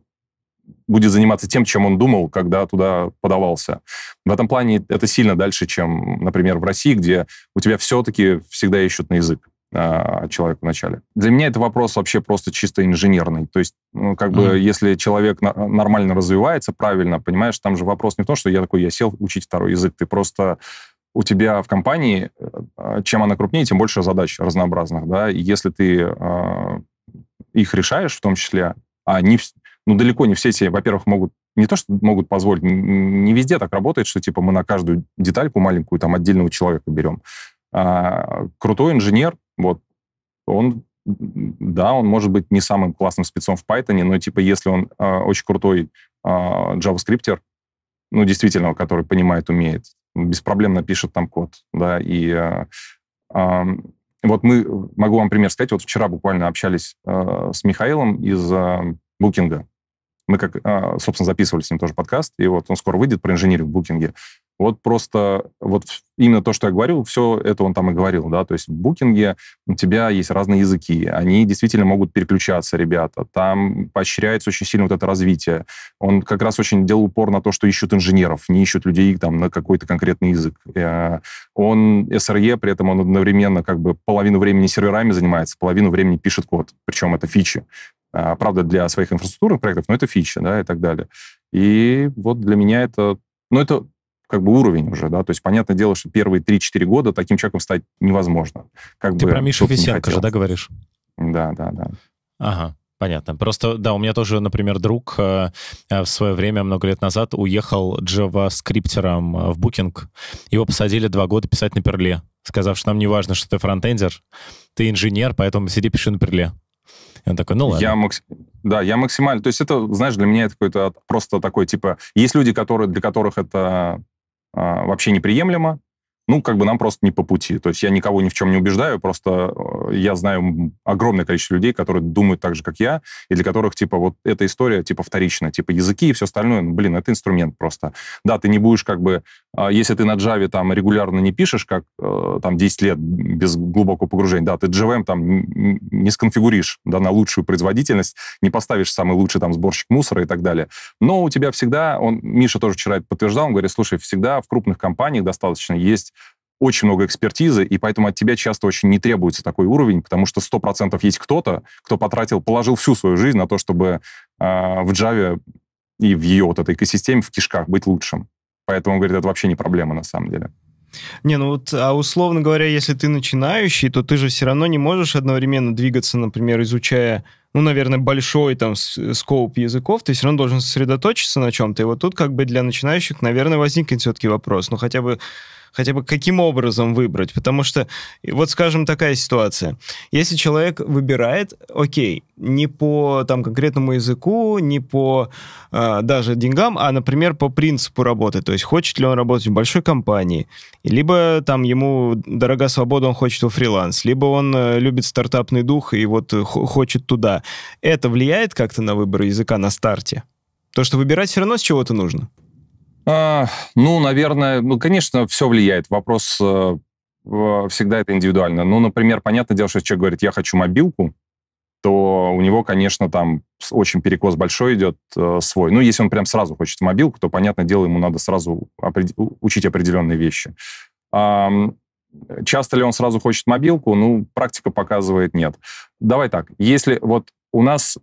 будет заниматься тем, чем он думал, когда туда подавался. В этом плане это сильно дальше, чем, например, в России, где у тебя все-таки всегда ищут на язык. А, человек человеку вначале. Для меня это вопрос вообще просто чисто инженерный. То есть, ну, как mm бы, если человек на- нормально развивается, правильно, понимаешь, там же вопрос не в том, что я такой, я сел учить второй язык, ты просто у тебя в компании, а, чем она крупнее, тем больше задач разнообразных, да, и если ты э, их решаешь в том числе, а не, ну, далеко не все те, во-первых, могут не то, что могут позволить, не везде так работает, что типа мы на каждую детальку маленькую там отдельного человека берем. А, крутой инженер вот. Он, да, он может быть не самым классным спецом в Python, но типа если он э, очень крутой э, JavaScripter, ну, действительно, который понимает, умеет, без проблем напишет там код, да, и э, э, вот мы, могу вам пример сказать, вот вчера буквально общались э, с Михаилом из э, Букинга, мы как, собственно, записывали с ним тоже подкаст, и вот он скоро выйдет про инженерию в букинге. Вот просто вот именно то, что я говорил, все это он там и говорил, да, то есть в букинге у тебя есть разные языки, они действительно могут переключаться, ребята, там поощряется очень сильно вот это развитие. Он как раз очень делал упор на то, что ищут инженеров, не ищут людей там на какой-то конкретный язык. Э, он SRE, при этом он одновременно как бы половину времени серверами занимается, половину времени пишет код, причем это фичи. А, правда, для своих инфраструктурных проектов, но это фичи, да, и так далее. И вот для меня это... Ну, это как бы уровень уже, да, то есть понятное дело, что первые 3-4 года таким человеком стать невозможно. Как Ты бы про Мишу Фисенко же, да, говоришь? Да, да, да. Ага. Понятно. Просто, да, у меня тоже, например, друг э, э в свое время, много лет назад, уехал джаваскриптером э, в Booking. Его посадили два года писать на перле, сказав, что нам не важно, что ты фронтендер, ты инженер, поэтому сиди, пиши на перле. И он такой, ну ладно. Я макс... Да, я максимально... То есть это, знаешь, для меня это какой-то просто такой, типа, есть люди, которые, для которых это а, вообще неприемлемо, ну, как бы нам просто не по пути. То есть я никого ни в чем не убеждаю, просто э, я знаю огромное количество людей, которые думают так же, как я, и для которых, типа, вот эта история, типа, вторичная, типа, языки и все остальное, ну, блин, это инструмент просто. Да, ты не будешь, как бы, а, если ты на Java там регулярно не пишешь, как э, там 10 лет без глубокого погружения, да, ты JVM эм там не сконфигуришь, да, на лучшую производительность, не поставишь самый лучший там сборщик мусора и так далее. Но у тебя всегда, он, Миша тоже вчера это подтверждал, он говорит, слушай, всегда в крупных компаниях достаточно есть очень много экспертизы, и поэтому от тебя часто очень не требуется такой уровень, потому что 100% есть кто-то, кто потратил, положил всю свою жизнь на то, чтобы э, в Java и в ее вот этой экосистеме, в кишках быть лучшим. Поэтому, говорит, это вообще не проблема на самом деле. Не, ну вот, а условно говоря, если ты начинающий, то ты же все равно не можешь одновременно двигаться, например, изучая, ну, наверное, большой там скоуп языков, ты все равно должен сосредоточиться на чем-то. И вот тут как бы для начинающих, наверное, возникнет все-таки вопрос. Ну, хотя бы хотя бы каким образом выбрать. Потому что, вот скажем, такая ситуация. Если человек выбирает, окей, не по там, конкретному языку, не по э, даже деньгам, а, например, по принципу работы. То есть хочет ли он работать в большой компании, либо там ему дорога свобода, он хочет во фриланс, либо он э, любит стартапный дух и вот хочет туда. Это влияет как-то на выбор языка на старте? То, что выбирать все равно с чего-то нужно. А, ну, наверное, ну, конечно, все влияет. Вопрос э, всегда это индивидуально. Ну, например, понятное дело, что человек говорит, я хочу мобилку, то у него, конечно, там очень перекос большой идет э, свой. Ну, если он прям сразу хочет мобилку, то, понятное дело, ему надо сразу опред... учить определенные вещи. А, часто ли он сразу хочет мобилку? Ну, практика показывает, нет. Давай так, если вот у нас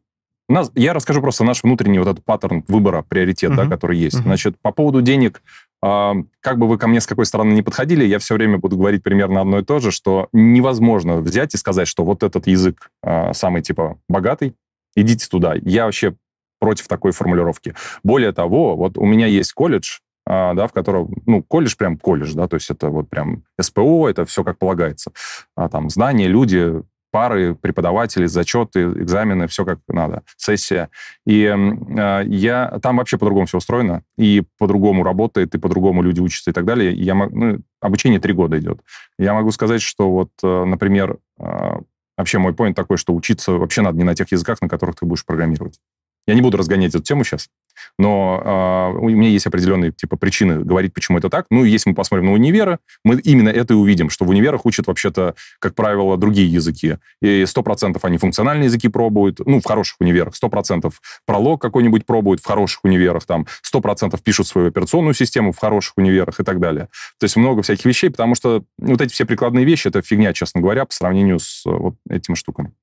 нас, я расскажу просто наш внутренний вот этот паттерн выбора, приоритет, uh-huh. да, который есть. Uh-huh. Значит, по поводу денег, э, как бы вы ко мне с какой стороны не подходили, я все время буду говорить примерно одно и то же, что невозможно взять и сказать, что вот этот язык э, самый, типа, богатый, идите туда. Я вообще против такой формулировки. Более того, вот у меня есть колледж, а, да, в котором, ну, колледж прям колледж, да, то есть это вот прям СПО, это все как полагается. А там знания, люди, пары, преподаватели, зачеты, экзамены, все как надо, сессия. И э, я... Там вообще по-другому все устроено, и по-другому работает, и по-другому люди учатся и так далее. И я, ну, обучение три года идет. Я могу сказать, что вот, э, например, э, вообще мой поинт такой, что учиться вообще надо не на тех языках, на которых ты будешь программировать. Я не буду разгонять эту тему сейчас, но э, у меня есть определенные типа причины говорить, почему это так. Ну, если мы посмотрим на универы, мы именно это и увидим, что в универах учат вообще-то, как правило, другие языки. И 100% они функциональные языки пробуют, ну, в хороших универах, 100% пролог какой-нибудь пробуют в хороших универах, там, 100% пишут свою операционную систему в хороших универах и так далее. То есть много всяких вещей, потому что вот эти все прикладные вещи, это фигня, честно говоря, по сравнению с э, вот этими штуками.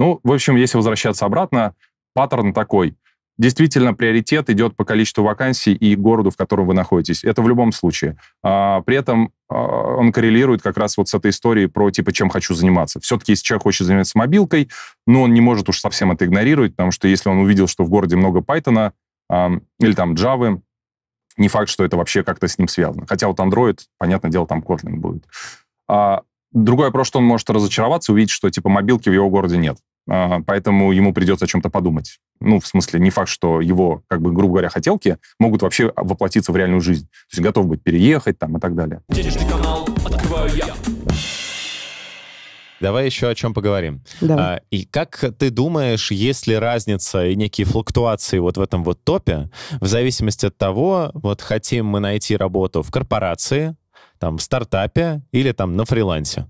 Ну, в общем, если возвращаться обратно, паттерн такой. Действительно, приоритет идет по количеству вакансий и городу, в котором вы находитесь. Это в любом случае. А, при этом а, он коррелирует как раз вот с этой историей про, типа, чем хочу заниматься. Все-таки, если человек хочет заниматься мобилкой, но ну, он не может уж совсем это игнорировать, потому что если он увидел, что в городе много Python а, или там Java, не факт, что это вообще как-то с ним связано. Хотя вот Android, понятное дело, там Kotlin будет. Другое про что он может разочароваться, увидеть, что типа мобилки в его городе нет. А, поэтому ему придется о чем-то подумать. Ну, в смысле, не факт, что его, как бы, грубо говоря, хотелки могут вообще воплотиться в реальную жизнь. То есть готов быть переехать там и так далее. Денежный канал открываю я. Давай еще о чем поговорим. Давай. А, и как ты думаешь, есть ли разница и некие флуктуации вот в этом вот топе, в зависимости от того, вот хотим мы найти работу в корпорации, там, в стартапе или там на фрилансе?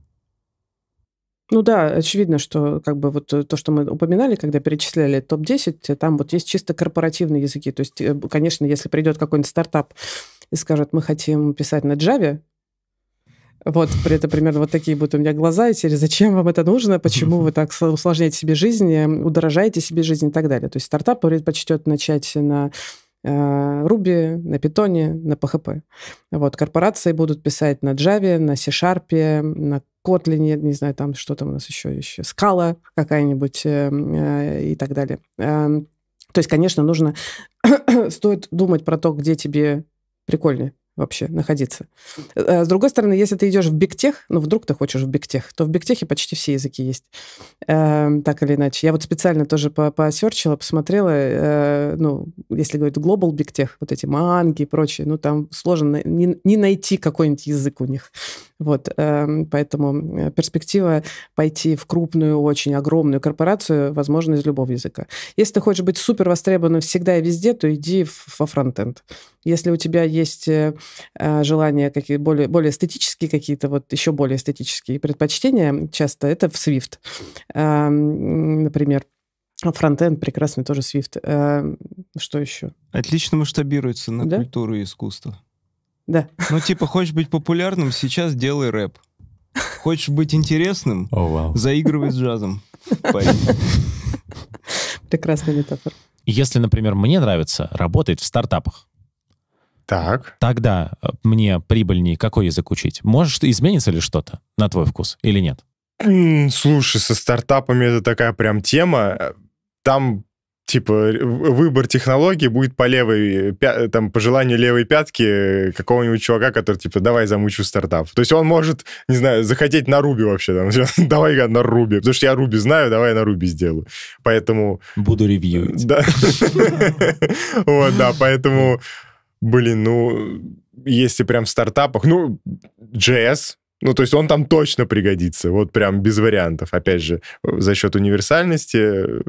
Ну да, очевидно, что как бы вот э, то, что мы упоминали, когда перечисляли топ-10, там вот есть чисто корпоративные языки. То есть, э, конечно, если придет какой-нибудь стартап и скажет, мы хотим писать на Java, вот, при этом примерно вот такие будут у меня глаза, и теперь зачем вам это нужно, почему вы так усложняете себе жизнь, э, удорожаете себе жизнь и так далее. То есть стартап предпочтет начать на Ruby, на Python, на PHP. Вот, корпорации будут писать на Java, на C-Sharp, на Kotlin, не, не знаю, там что там у нас еще, еще скала какая-нибудь эм, э, и так далее. Эм, то есть, конечно, нужно, стоит думать про то, где тебе прикольнее вообще находиться. Э, с другой стороны, если ты идешь в бигтех, ну, вдруг ты хочешь в бигтех, то в бигтехе почти все языки есть, э, так или иначе. Я вот специально тоже по посерчила, посмотрела, э, ну, если говорить global бигтех, вот эти манги и прочее, ну, там сложно не, не найти какой-нибудь язык у них. Вот, эм, поэтому э, перспектива пойти в крупную, очень огромную корпорацию, возможно, из любого языка. Если ты хочешь быть супер востребованным всегда и везде, то иди во фронтенд. Если у тебя есть э, э, желания какие более, более эстетические какие-то, вот еще более эстетические предпочтения, часто это в Swift, эм, например. фронтенд прекрасный тоже Swift. Эм, что еще? Отлично масштабируется на да? культуру и искусство. Да. Ну, типа, хочешь быть популярным, сейчас делай рэп. Хочешь быть интересным, oh, wow. заигрывай с джазом. Прекрасная метафора. Если, например, мне нравится работать в стартапах, так. Тогда э, мне прибыльнее какой язык учить? Может, изменится ли что-то на твой вкус или нет? Слушай, со стартапами это такая прям тема. Э, там типа выбор технологии будет по левой, там, по желанию левой пятки э, какого-нибудь чувака, который, типа, давай замучу стартап. То есть он может, не знаю, захотеть на Руби вообще, там, давай я на Руби, потому что я Руби знаю, давай на Руби сделаю. Поэтому... Буду ревьюить. Да. Вот, да, поэтому, блин, ну, если прям в стартапах, ну, JS, ну, то есть он там точно пригодится, вот прям без вариантов. Опять же, за счет универсальности, э,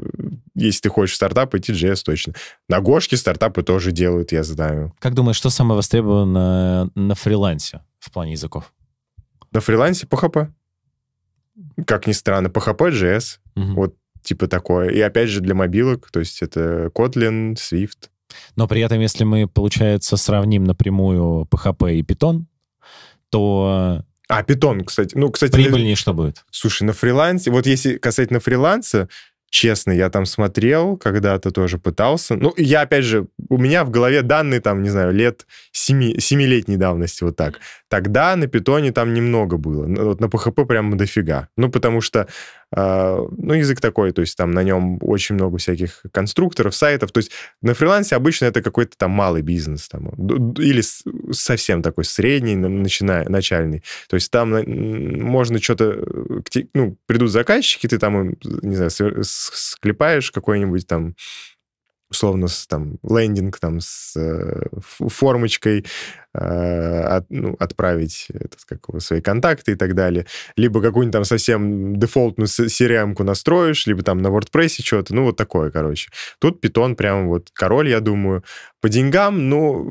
если ты хочешь стартап, идти JS точно. На Гошке стартапы тоже делают, я знаю. Как думаешь, что самое востребованное на фрилансе в плане языков? На фрилансе PHP. Как ни странно, PHP, JS. Угу. Вот типа такое. И опять же для мобилок, то есть это Kotlin, Swift. Но при этом, если мы, получается, сравним напрямую PHP и Python, то а, питон, кстати. Ну, кстати... Прибыльнее что будет? Слушай, на фрилансе... Вот если касательно фриланса, честно, я там смотрел, когда-то тоже пытался. Ну, я, опять же, у меня в голове данные, там, не знаю, лет 7, 7-летней давности, вот так. Тогда на питоне там немного было. Ну, вот на PHP прямо дофига. Ну, потому что а, ну, язык такой, то есть там на нем очень много всяких конструкторов, сайтов. То есть на фрилансе обычно это какой-то там малый бизнес там, или совсем такой средний, начиная, начальный. То есть там э, можно что-то... Э, ну, придут заказчики, ты там, не знаю, склепаешь какой-нибудь там условно, с, там, лендинг там с э, формочкой, Э, от, ну, отправить так, как, свои контакты и так далее. Либо какую-нибудь там совсем дефолтную crm настроишь, либо там на WordPress что-то. Ну, вот такое, короче. Тут Python прям вот король, я думаю. По деньгам, ну,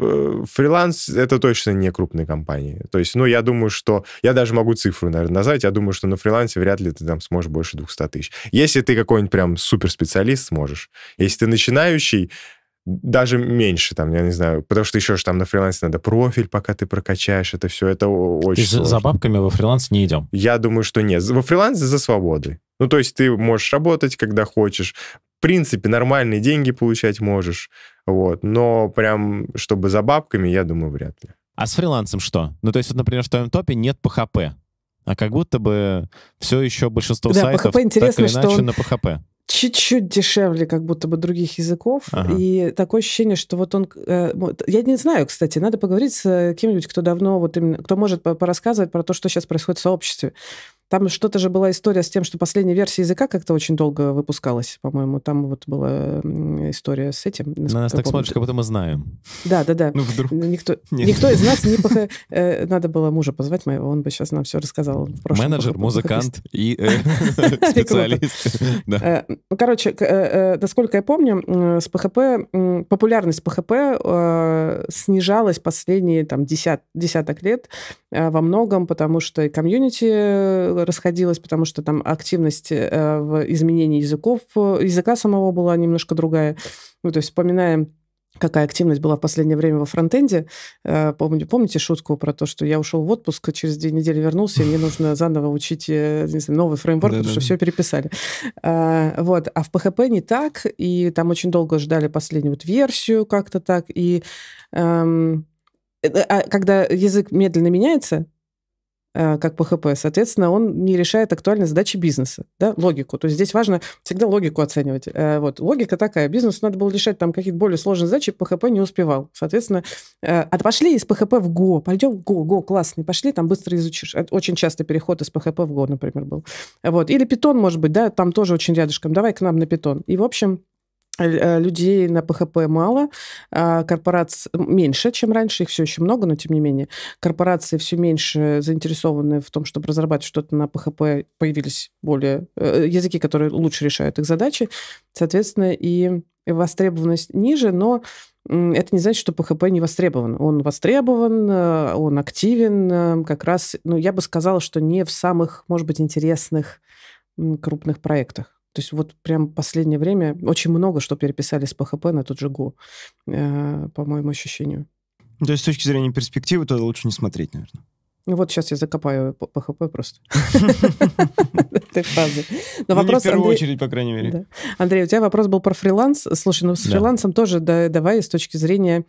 э, фриланс — это точно не крупные компании. То есть, ну, я думаю, что... Я даже могу цифру, наверное, назвать. Я думаю, что на фрилансе вряд ли ты там сможешь больше 200 тысяч. Если ты какой-нибудь прям суперспециалист, сможешь. Если ты начинающий, даже меньше, там, я не знаю, потому что еще же там на фрилансе надо профиль, пока ты прокачаешь это все, это очень Ты сложно. за бабками во фриланс не идем? Я думаю, что нет. Во фрилансе за свободой. Ну, то есть ты можешь работать, когда хочешь, в принципе, нормальные деньги получать можешь, вот, но прям, чтобы за бабками, я думаю, вряд ли. А с фрилансом что? Ну, то есть, вот, например, в твоем топе нет ПХП, а как будто бы все еще большинство да, сайтов PHP, интересно, так или иначе что он... на ПХП чуть-чуть дешевле, как будто бы других языков. Ага. И такое ощущение, что вот он... Э, я не знаю, кстати, надо поговорить с э, кем-нибудь, кто давно вот именно... Кто может порассказывать про то, что сейчас происходит в сообществе. Там что-то же была история с тем, что последняя версия языка как-то очень долго выпускалась, по-моему. Там вот была история с этим. На нас так смотришь, как будто мы знаем. Да, да, да. Ну, вдруг. Никто, Нет. никто из нас не... Пох... Э, надо было мужа позвать моего, он бы сейчас нам все рассказал. Менеджер, пох... музыкант и э, специалист. Э, ну, короче, насколько я помню, с ПХП, популярность ПХП снижалась последние там десяток лет во многом, потому что и комьюнити расходилась, потому что там активность э, в изменении языков, э, языка самого была немножко другая. Ну, то есть вспоминаем какая активность была в последнее время во фронтенде. Э, Помню, помните шутку про то, что я ушел в отпуск, а через две недели вернулся, и мне нужно заново учить знаю, новый фреймворк, да, потому да. что все переписали. Вот. А в PHP не так, и там очень долго ждали последнюю вот версию как-то так, и эм, а когда язык медленно меняется, Э, как ПХП. Соответственно, он не решает актуальные задачи бизнеса, да, логику. То есть здесь важно всегда логику оценивать. Э, вот. Логика такая. Бизнесу надо было решать там какие-то более сложные задачи, ПХП не успевал. Соответственно, а пошли из ПХП в ГО, пойдем в ГО, ГО, классный, пошли, там быстро изучишь. Очень часто переход из ПХП в ГО, например, был. Вот. Или Питон, может быть, да, там тоже очень рядышком. Давай к нам на Питон. И, в общем, Э, людей на ПХП мало, а корпораций меньше, чем раньше, их все еще много, но тем не менее. Корпорации все меньше заинтересованы в том, чтобы разрабатывать что-то на ПХП, появились более э, языки, которые лучше решают их задачи. Соответственно, и востребованность ниже, но это не значит, что ПХП не востребован. Он востребован, э, он активен как раз, ну, я бы сказала, что не в самых, может быть, интересных крупных проектах. То есть вот прям последнее время очень много что переписали с ПХП на тот же Go, э, по моему ощущению. Ну, то есть с точки зрения перспективы то лучше не смотреть, наверное. Ну вот сейчас я закопаю ПХП просто. Этой Но ну, вопрос, в первую очередь, по крайней мере. Андрей, у тебя вопрос был про фриланс. Слушай, ну с фрилансом тоже давай с точки зрения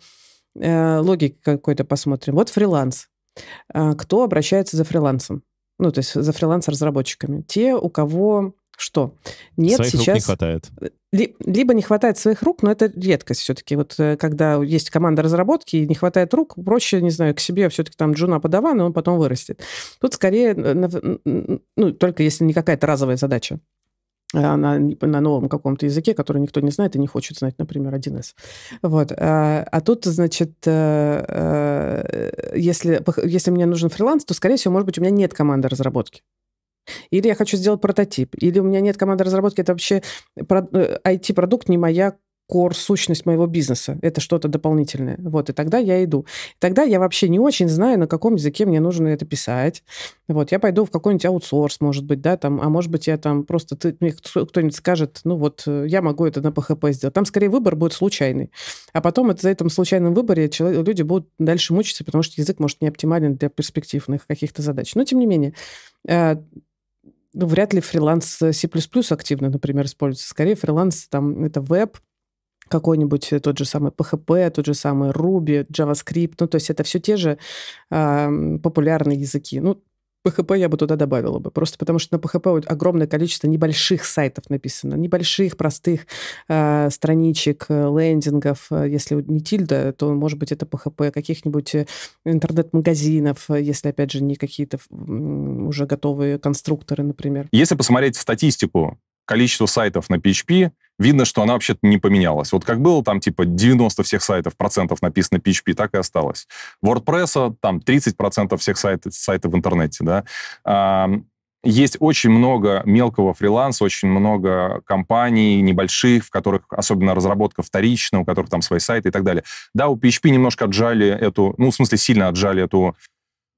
э, логики какой-то посмотрим. Вот фриланс. А, кто обращается за фрилансом? Ну, то есть за фриланс-разработчиками. Те, у кого что нет своих сейчас... рук не хватает. Либо не хватает своих рук, но это редкость все-таки. Вот э, когда есть команда разработки и не хватает рук, проще, не знаю, к себе все-таки там джуна подава, но он потом вырастет. Тут скорее, э, ну, только если не какая-то разовая задача а на, на новом каком-то языке, который никто не знает и не хочет знать, например, 1С. Вот. А, а тут, значит, если, если мне нужен фриланс, то, скорее всего, может быть, у меня нет команды разработки или я хочу сделать прототип, или у меня нет команды разработки, это вообще IT-продукт э, не моя кор сущность моего бизнеса. Это что-то дополнительное. Вот, и тогда я иду. Тогда я вообще не очень знаю, на каком языке мне нужно это писать. Вот, я пойду в какой-нибудь аутсорс, может быть, да, там, а может быть, я там просто, ты, мне кто-нибудь скажет, ну вот, э, я могу это на PHP сделать. Там, скорее, выбор будет случайный. А потом это, за этим случайным выборе человек, люди будут дальше мучиться, потому что язык может не оптимален для перспективных каких-то задач. Но, тем не менее, э, ну, вряд ли фриланс C++ активно, например, используется. Скорее, фриланс там это веб, какой-нибудь э, тот же самый PHP, тот же самый Ruby, JavaScript, ну, то есть это все те же э, популярные языки. Ну, ПХП я бы туда добавила бы, просто потому что на ПХП огромное количество небольших сайтов написано, небольших, простых э, страничек, э, лендингов. Э, если не тильда, то, может быть, это ПХП каких-нибудь э, интернет-магазинов, если, опять же, не какие-то уже готовые конструкторы, например. Если посмотреть статистику количества сайтов на PHP, видно, что она вообще-то не поменялась. Вот как было там типа 90 всех сайтов процентов написано PHP, так и осталось. WordPress а, там 30 процентов всех сайтов, сайтов в интернете, да. А, есть очень много мелкого фриланса, очень много компаний небольших, в которых особенно разработка вторичная, у которых там свои сайты и так далее. Да, у PHP немножко отжали эту, ну, в смысле, сильно отжали эту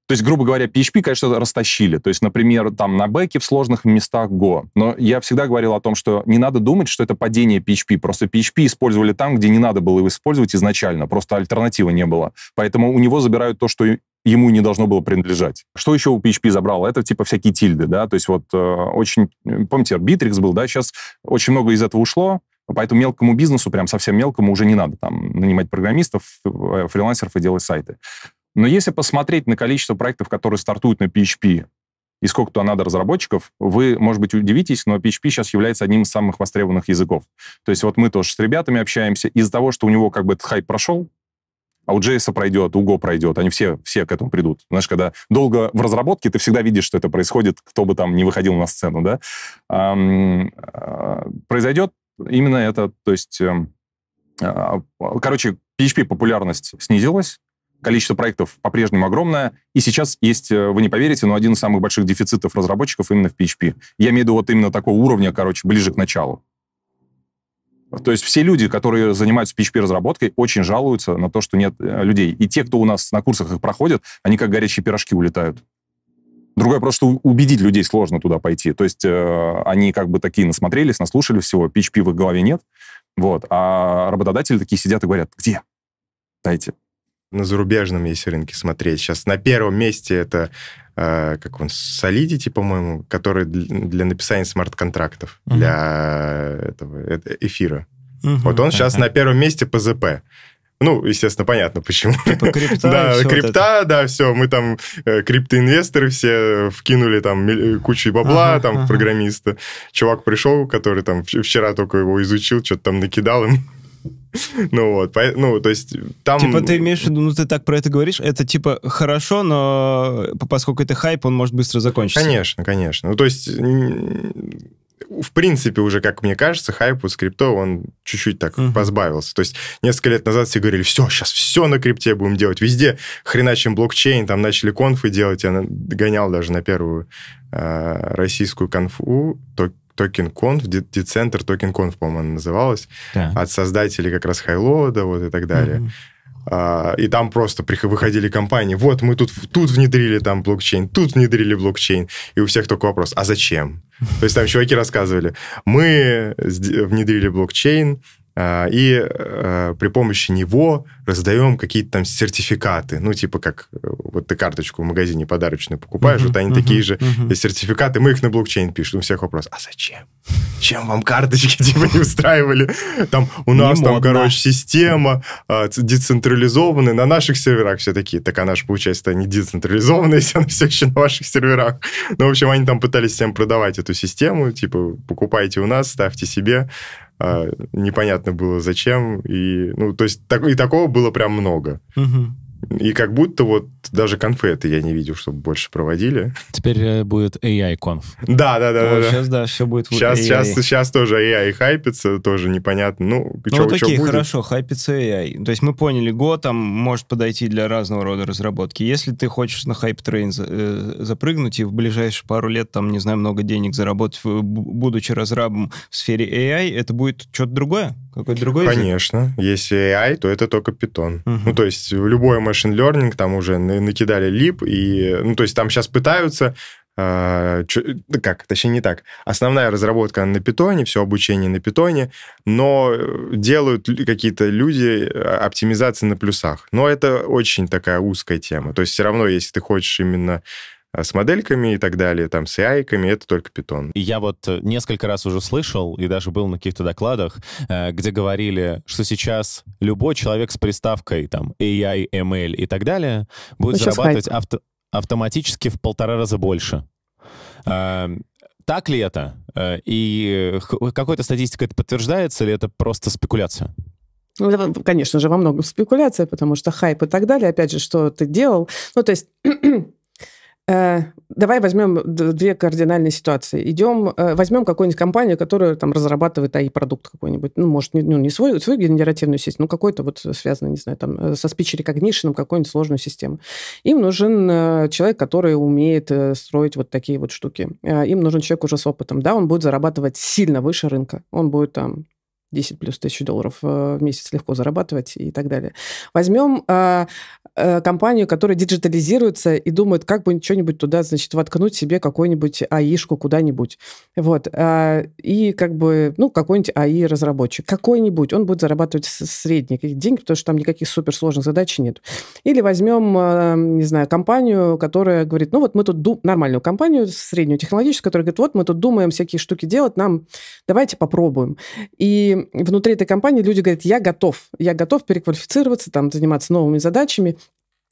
то есть, грубо говоря, PHP, конечно, растащили. То есть, например, там на бэке в сложных местах Go. Но я всегда говорил о том, что не надо думать, что это падение PHP. Просто PHP использовали там, где не надо было его использовать изначально. Просто альтернативы не было. Поэтому у него забирают то, что ему не должно было принадлежать. Что еще у PHP забрало? Это типа всякие тильды, да, то есть вот э, очень... Помните, Битрикс был, да, сейчас очень много из этого ушло, Поэтому мелкому бизнесу, прям совсем мелкому, уже не надо там нанимать программистов, э, фрилансеров и делать сайты. Но если посмотреть на количество проектов, которые стартуют на PHP, и сколько туда надо разработчиков, вы, может быть, удивитесь, но PHP сейчас является одним из самых востребованных языков. То есть вот мы тоже с ребятами общаемся, из-за того, что у него как бы этот хайп прошел, а у JS пройдет, у Go пройдет, они все, все к этому придут. Знаешь, когда долго в разработке, ты всегда видишь, что это происходит, кто бы там не выходил на сцену, да. Э, произойдет именно это, то есть... Эм, э, короче, PHP популярность снизилась, количество проектов по-прежнему огромное, и сейчас есть, э, вы не поверите, но один из самых больших дефицитов разработчиков именно в PHP. Я имею в виду вот именно такого уровня, короче, ближе к началу. То есть все люди, которые занимаются PHP-разработкой, очень жалуются на то, что нет э, людей. И те, кто у нас на курсах их проходят, они как горячие пирожки улетают. Другое просто убедить людей сложно туда пойти. То есть э, они как бы такие насмотрелись, наслушали всего, PHP в их голове нет. Вот. А работодатели такие сидят и говорят, где? Дайте на зарубежном, если рынке смотреть. Сейчас на первом месте это э, как он, Solidity, по-моему, который для написания смарт-контрактов, угу. для этого это эфира. Угу, вот он сейчас на первом месте по ЗП. Ну, естественно, понятно, почему. Типа крипта, да, все крипта, вот да, все. Мы там э, криптоинвесторы все э, вкинули там э, кучу бабла ага, там ага. программиста. Чувак пришел, который там вчера только его изучил, что-то там накидал им. Ну вот, ну то есть там... Типа ты имеешь в виду, ну ты так про это говоришь, это типа хорошо, но поскольку это хайп, он может быстро закончиться. Конечно, конечно. Ну то есть в принципе, уже, как мне кажется, хайп у скрипто, он чуть-чуть так uh-huh. позбавился. То есть несколько лет назад все говорили, все, сейчас все на крипте будем делать, везде хреначим блокчейн, там начали конфы делать, я гонял даже на первую э, российскую конфу, то, TokenConf, Децентр TokenConf, по-моему, она называлась, да. от создателей как раз Хайлода вот и так далее. Угу. А, и там просто выходили компании, вот мы тут, тут внедрили там блокчейн, тут внедрили блокчейн, и у всех такой вопрос, а зачем? То есть там чуваки рассказывали, мы внедрили блокчейн, а, и э, при помощи него раздаем какие-то там сертификаты. Ну, типа как э, вот ты карточку в магазине подарочную покупаешь, uh-huh, вот они uh-huh, такие же uh-huh. сертификаты, мы их на блокчейн пишем. У всех вопрос, а зачем? Чем вам карточки типа не устраивали? Там у нас там, короче, система а, децентрализованная, на наших серверах все такие. Так она а же, получается, не децентрализованная, если она все еще на ваших серверах. Ну, в общем, они там пытались всем продавать эту систему, типа покупайте у нас, ставьте себе. А, непонятно было зачем. И, ну, то есть так, и такого было прям много. Угу. И как будто вот даже конфеты я не видел, чтобы больше проводили. Теперь э, будет AI-конф. Да, да, да. О, да сейчас, да. да, все будет сейчас, AI. Сейчас, сейчас тоже AI хайпится, тоже непонятно. Ну, ну чё, вот окей, будет? хорошо, хайпится AI. То есть мы поняли, Go там может подойти для разного рода разработки. Если ты хочешь на хайп-трейн э, запрыгнуть и в ближайшие пару лет, там, не знаю, много денег заработать, будучи разрабом в сфере AI, это будет что-то другое? Какой-то другой Конечно. Язык? Если AI, то это только Python. Угу. Ну, то есть любое machine learning, там уже накидали лип, и, ну, то есть там сейчас пытаются а, как, точнее не так. Основная разработка на питоне, все обучение на питоне, но э, делают какие-то люди а, оптимизации на плюсах. Но это очень такая узкая тема. То есть все равно, если ты хочешь именно а с модельками и так далее, там, с яйками, это только питон. И я вот э, несколько раз уже слышал и даже был на каких-то докладах, э, где говорили, что сейчас любой человек с приставкой там AI, ML эм и так далее будет сейчас зарабатывать авто автоматически в полтора раза больше. Эм, так ли это? Э, и какой-то статистикой это подтверждается, или это просто спекуляция? Ну, это, конечно же, во многом спекуляция, потому что хайп и так далее. Опять же, что ты делал? Ну, то есть Э, давай возьмем две кардинальные ситуации. Идем, э, возьмем какую-нибудь компанию, которая там разрабатывает AI-продукт какой-нибудь. Ну, может, не, ну, не свой свою генеративную сеть, но какой-то вот связанный, не знаю, там, э, со speech recognition какую-нибудь сложную систему. Им нужен человек, который умеет строить вот такие вот штуки. Им нужен человек уже с опытом. Да, он будет зарабатывать сильно выше рынка. Он будет там 10 плюс тысяч долларов в месяц легко зарабатывать и так далее. Возьмем Э, компанию, которая диджитализируется и думает, как бы что-нибудь туда, значит, воткнуть себе какую-нибудь АИшку куда-нибудь. Вот. А, и как бы, ну, какой-нибудь АИ-разработчик. Какой-нибудь. Он будет зарабатывать средние деньги, потому что там никаких суперсложных задач нет. Или возьмем, э, не знаю, компанию, которая говорит, ну, вот мы тут дум... нормальную компанию, среднюю технологическую, которая говорит, вот мы тут думаем всякие штуки делать, нам давайте попробуем. И внутри этой компании люди говорят, я готов, я готов переквалифицироваться, там, заниматься новыми задачами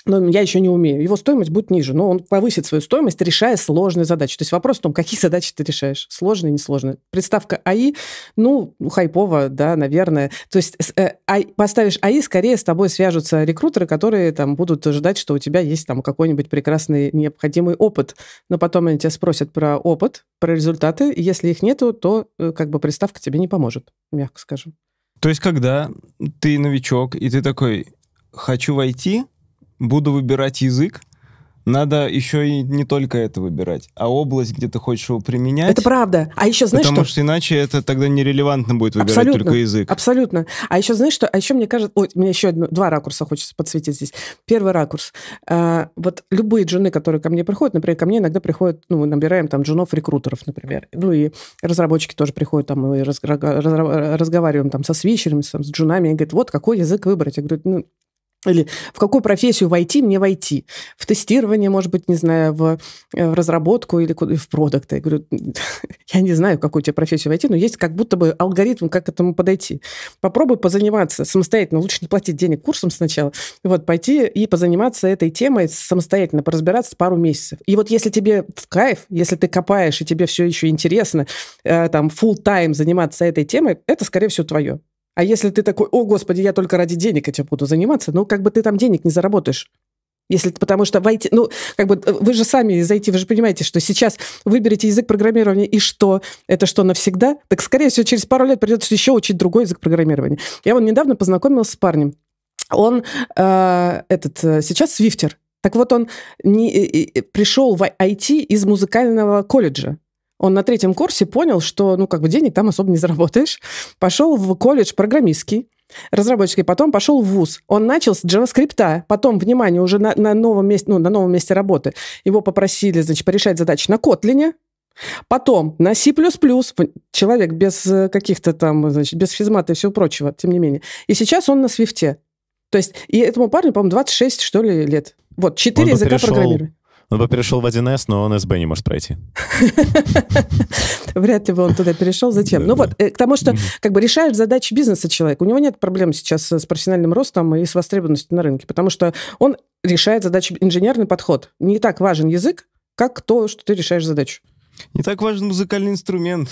но я еще не умею. Его стоимость будет ниже, но он повысит свою стоимость, решая сложные задачи. То есть вопрос в том, какие задачи ты решаешь, сложные, несложные. Представка АИ, ну, хайпово, да, наверное. То есть э, а, поставишь АИ, скорее с тобой свяжутся рекрутеры, которые там будут ожидать, что у тебя есть там какой-нибудь прекрасный необходимый опыт. Но потом они тебя спросят про опыт, про результаты. Если их нету, то э, как бы приставка тебе не поможет, мягко скажем. То есть когда ты новичок, и ты такой, хочу войти, буду выбирать язык, надо еще и не только это выбирать, а область, где ты хочешь его применять. Это правда. А еще знаешь Потому что? что иначе это тогда нерелевантно будет выбирать абсолютно, только язык. Абсолютно. А еще знаешь что? А еще мне кажется... Ой, мне еще одно, два ракурса хочется подсветить здесь. Первый ракурс. А, вот любые джуны, которые ко мне приходят, например, ко мне иногда приходят, ну, мы набираем там джунов-рекрутеров, например. Ну, и разработчики тоже приходят там, мы разговариваем там со свищерами, там, с джунами, и говорят, вот какой язык выбрать. Я говорю, ну, или в какую профессию войти, мне войти. В тестирование, может быть, не знаю, в, э, в разработку или куда, в продукты. Я говорю, я не знаю, в какую тебе профессию войти, но есть как будто бы алгоритм, как к этому подойти. Попробуй позаниматься самостоятельно. Лучше не платить денег курсом сначала. Вот, пойти и позаниматься этой темой самостоятельно, поразбираться пару месяцев. И вот если тебе в кайф, если ты копаешь, и тебе все еще интересно, э, там, full time заниматься этой темой, это, скорее всего, твое. А если ты такой, о, господи, я только ради денег этим буду заниматься, ну, как бы ты там денег не заработаешь. Если, потому что войти, ну, как бы э, вы же сами зайти, вы же понимаете, что сейчас выберете язык программирования, и что? Это что, навсегда? Так, скорее всего, через пару лет придется еще учить другой язык программирования. Я вот недавно познакомилась с парнем. Он э, этот, э, сейчас свифтер. Так вот, он не, э, пришел в IT из музыкального колледжа. Он на третьем курсе понял, что, ну, как бы денег там особо не заработаешь. Пошел в колледж программистский, разработчики, потом пошел в ВУЗ. Он начал с JavaScript, потом, внимание, уже на, на, новом, месте, ну, на новом месте работы. Его попросили, значит, порешать задачи на Kotlin, Потом на C++, человек без э, каких-то там, значит, без физмата и всего прочего, тем не менее. И сейчас он на свифте. То есть, и этому парню, по-моему, 26, что ли, лет. Вот, 4 языка программирования. Он ну, бы типа, перешел в 1С, но он СБ не может пройти. Вряд ли бы он туда перешел. Зачем? Ну вот, э, к тому, что как бы решает задачи бизнеса человек. У него нет проблем сейчас э, с профессиональным ростом и с востребованностью на рынке, потому что он решает задачи, инженерный подход. Не так важен язык, как то, что ты решаешь задачу. Не так важен музыкальный инструмент.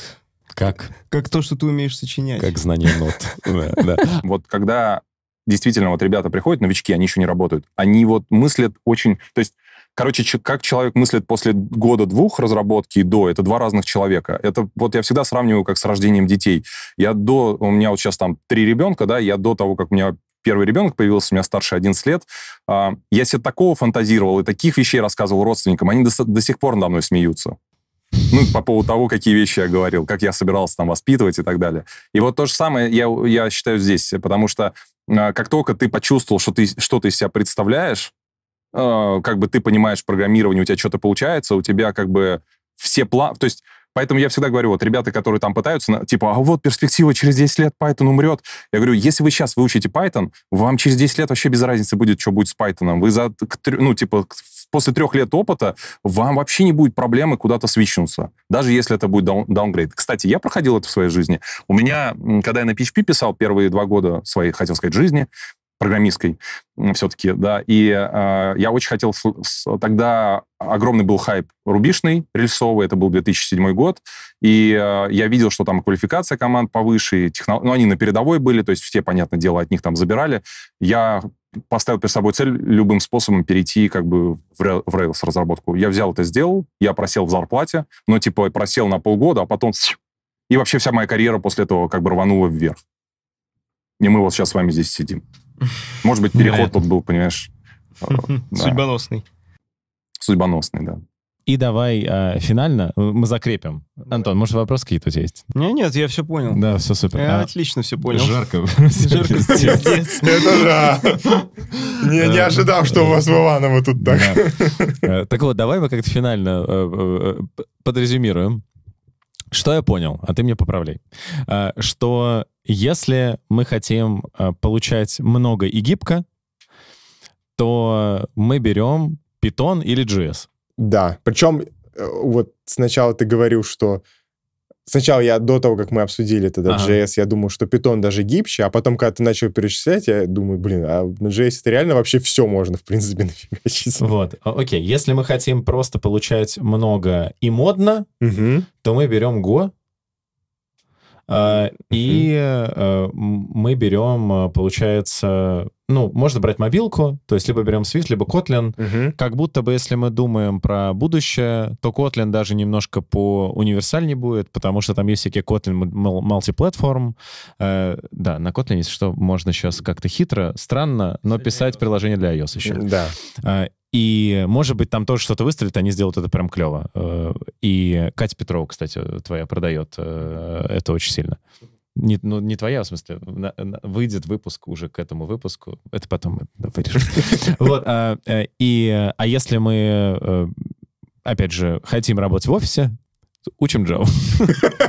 Как? Как то, что ты умеешь сочинять. Как знание нот. Вот когда действительно вот ребята приходят, новички, они еще не работают, они вот мыслят очень... То есть Короче, как человек мыслит после года-двух разработки и до, это два разных человека. Это вот я всегда сравниваю как с рождением детей. Я до, у меня вот сейчас там три ребенка, да, я до того, как у меня первый ребенок появился, у меня старше 11 лет, а, я себе такого фантазировал и таких вещей рассказывал родственникам, они до, до сих пор надо мной смеются. Ну, по поводу того, какие вещи я говорил, как я собирался там воспитывать и так далее. И вот то же самое я, я считаю здесь, потому что а, как только ты почувствовал, что ты что-то из себя представляешь, Э, как бы ты понимаешь программирование, у тебя что-то получается, у тебя как бы все планы... То есть Поэтому я всегда говорю, вот ребята, которые там пытаются, типа, а вот перспектива, через 10 лет Python умрет. Я говорю, если вы сейчас выучите Python, вам через 10 лет вообще без разницы будет, что будет с Python. Вы за, ну, типа, после трех лет опыта вам вообще не будет проблемы куда-то свичнуться, даже если это будет даун, даунгрейд. Кстати, я проходил это в своей жизни. У меня, когда я на PHP писал первые два года своей, хотел сказать, жизни, программистской все-таки, да, и э, я очень хотел... Тогда огромный был хайп рубишный, рельсовый, это был 2007 год, и э, я видел, что там квалификация команд повыше, техно... ну, они на передовой были, то есть все, понятное дело, от них там забирали. Я поставил перед собой цель любым способом перейти как бы в Rails разработку. Я взял это, сделал, я просел в зарплате, но типа просел на полгода, а потом... И вообще вся моя карьера после этого как бы рванула вверх. И мы вот сейчас с вами здесь сидим. Может быть, переход тут был, понимаешь... Э, Судьбоносный. Судьбоносный, да. И давай а, э, финально мы закрепим. Антон, может, вопросы какие-то есть? Нет, нет, я все понял. Да, все супер. Я а... отлично все понял. Жарко. Жарко, Это да. Не, не ожидал, что у вас в Иваново тут так. Э, так вот, давай мы как-то финально э, подрезюмируем. Что я понял, а ты мне поправляй, э, что если мы хотим э, получать много и гибко, то мы берем Python или JS. Да, причем э, вот сначала ты говорил, что сначала я до того, как мы обсудили тогда ага. JS, я думал, что Python даже гибче, а потом, когда ты начал перечислять, я думаю, блин, а на JS это реально вообще все можно, в принципе, нафигачить. Вот, окей, если мы хотим просто получать много и модно, угу. то мы берем Go, а, и угу. мы берем, э, получается, ну, можно брать мобилку, то есть либо берем Swift, либо Kotlin. Угу. Как будто бы, если мы думаем про будущее, то Kotlin даже немножко по универсальнее будет, потому что там есть всякие Kotlin multiplatform. Э, да, на Kotlin, если что, можно сейчас как-то хитро, странно, но писать приложение для iOS еще. Да. Э, и, может быть, там тоже что-то выстрелит, они сделают это прям клево. Э, и Катя Петрова, кстати, твоя продает э, это очень сильно. Не, ну, не твоя, в смысле, на, на, выйдет выпуск уже к этому выпуску. Это потом мы вырежем. Вот, а, э, и, а если мы, э, опять же, хотим работать в офисе, учим Java.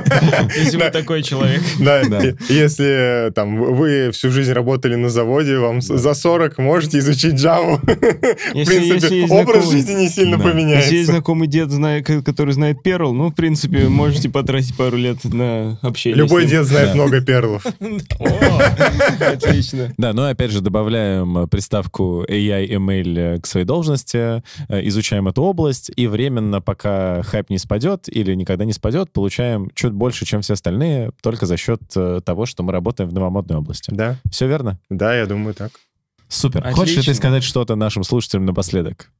Если вы такой человек. Да, если э, там вы всю жизнь работали на заводе, вам за 40 можете изучить Java. В принципе, образ жизни не сильно поменяется. Если есть знакомый дед, который знает перл, ну, в принципе, можете потратить пару лет на общение. Любой дед знает много перлов. Отлично. Да, ну, опять же, добавляем э, приставку AI, ML э, к своей должности, изучаем эту область, и временно, пока хайп не спадет или никогда не спадет, получаем чуть больше, чем все остальные, только за счет э, того, что мы работаем в новомодной области. Да. Все верно? Да, я думаю так. Супер. Отлично. Хочешь ли ты сказать что-то нашим слушателям напоследок?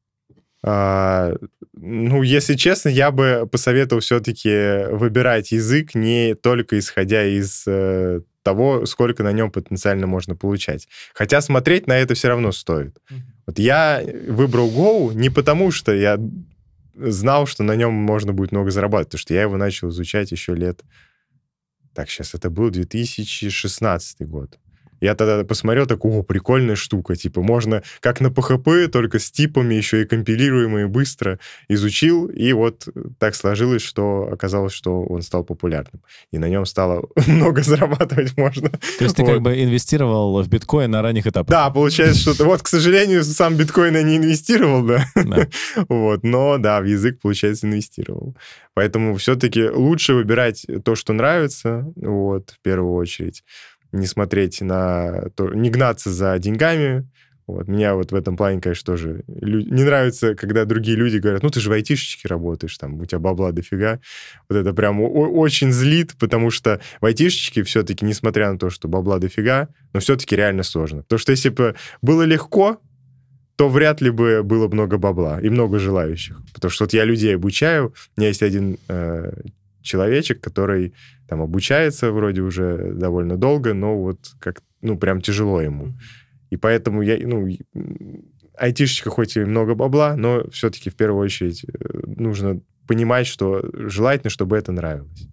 А, ну, если честно, я бы посоветовал все-таки выбирать язык не только исходя из э, того, сколько на нем потенциально можно получать. Хотя смотреть на это все равно стоит. Вот я выбрал Go не потому, что я знал, что на нем можно будет много зарабатывать, потому что я его начал изучать еще лет... Так, сейчас это был 2016 год. Я тогда посмотрел, так, о, прикольная штука, типа, можно как на PHP только с типами еще и компилируемые быстро изучил, и вот так сложилось, что оказалось, что он стал популярным. И на нем стало много зарабатывать можно. То есть ты как бы инвестировал в биткоин на ранних этапах? Да, получается, что... то Вот, к сожалению, сам биткоин я не инвестировал, да. Вот, но да, в язык, получается, инвестировал. Поэтому все-таки лучше выбирать то, что нравится, вот, в первую очередь не смотреть на то, не гнаться за деньгами. Вот. Меня вот в этом плане, конечно, тоже лю... не нравится, когда другие люди говорят, ну, ты же в айтишечке работаешь, там, у тебя бабла дофига. Вот это прям очень злит, потому что в айтишечке все-таки, несмотря на то, что бабла дофига, но все-таки реально сложно. Потому что если бы было легко, то вряд ли бы было много бабла и много желающих. Потому что вот я людей обучаю, у меня есть один э, человечек, который там обучается вроде уже довольно долго, но вот как, ну, прям тяжело ему. И поэтому я, ну, айтишечка хоть и много бабла, но все-таки в первую очередь э, нужно понимать, что желательно, чтобы это нравилось.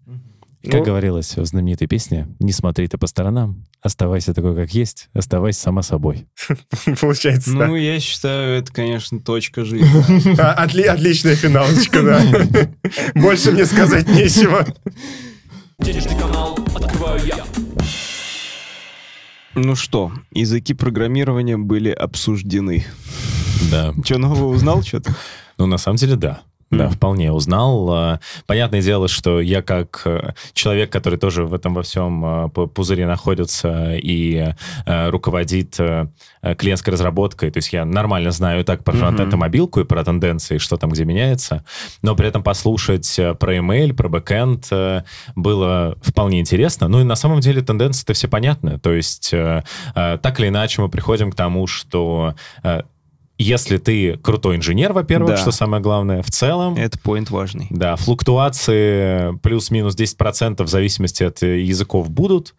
Как ну, говорилось в знаменитой песне, не смотри ты по сторонам, оставайся такой, как есть, оставайся сама собой. Получается, Ну, я считаю, это, конечно, точка жизни. А, отличная финалочка, да. Больше мне сказать нечего. канал открываю я. Ну что, языки программирования были обсуждены. Да. Что нового узнал что-то? Ну, на самом деле, да. Да, вполне узнал. А, понятное дело, что я как э, человек, который тоже в этом во всем а, пузыре находится и а, руководит э, э, клиентской разработкой, то есть я нормально знаю так про фронтенд mm-hmm. мобилку и про тенденции, что там где меняется, но при этом послушать про email, про backend было вполне интересно. Ну и на самом деле тенденции-то все понятны, то есть так или иначе мы приходим к тому, что если ты крутой инженер, во-первых, да. что самое главное, в целом... Это поинт важный. Да, флуктуации плюс-минус 10% в зависимости от э, языков будут.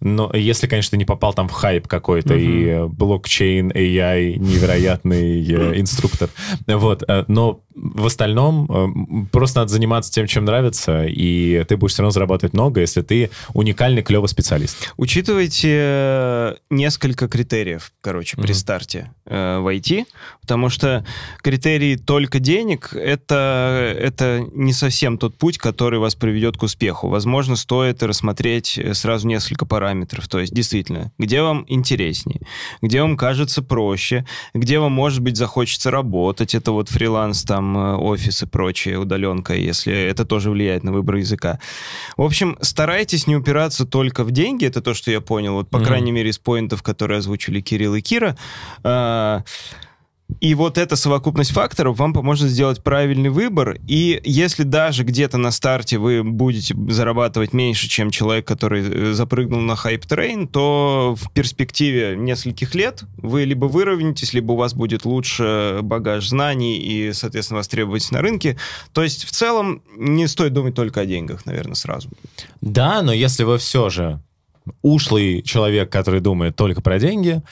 Но если, конечно, не попал там в хайп какой-то, угу. и э, блокчейн, AI, невероятный э, инструктор. Вот. Э, но в остальном просто надо заниматься тем, чем нравится, и ты будешь все равно зарабатывать много, если ты уникальный, клевый специалист. Учитывайте несколько критериев, короче, при старте э, в IT, потому что критерии только денег это, — это не совсем тот путь, который вас приведет к успеху. Возможно, стоит рассмотреть сразу несколько параметров параметров. То есть, действительно, где вам интереснее, где вам кажется проще, где вам, может быть, захочется работать. Это вот фриланс, там, э, офис и прочее, удаленка, если это тоже влияет на выбор языка. В общем, старайтесь не упираться только в деньги, это то, что я понял, вот, по mm-hmm. крайней мере, из поинтов, которые озвучили Кирилл и Кира. Э- и вот эта совокупность факторов вам поможет сделать правильный выбор. И если даже где-то на старте вы будете зарабатывать меньше, чем человек, который э, запрыгнул на хайп-трейн, то в перспективе нескольких лет вы либо выровняетесь, либо у вас будет лучше багаж знаний и, соответственно, вас требовать на рынке. То есть в целом не стоит думать только о деньгах, наверное, сразу. Да, но если вы все же ушлый человек, который думает только про деньги,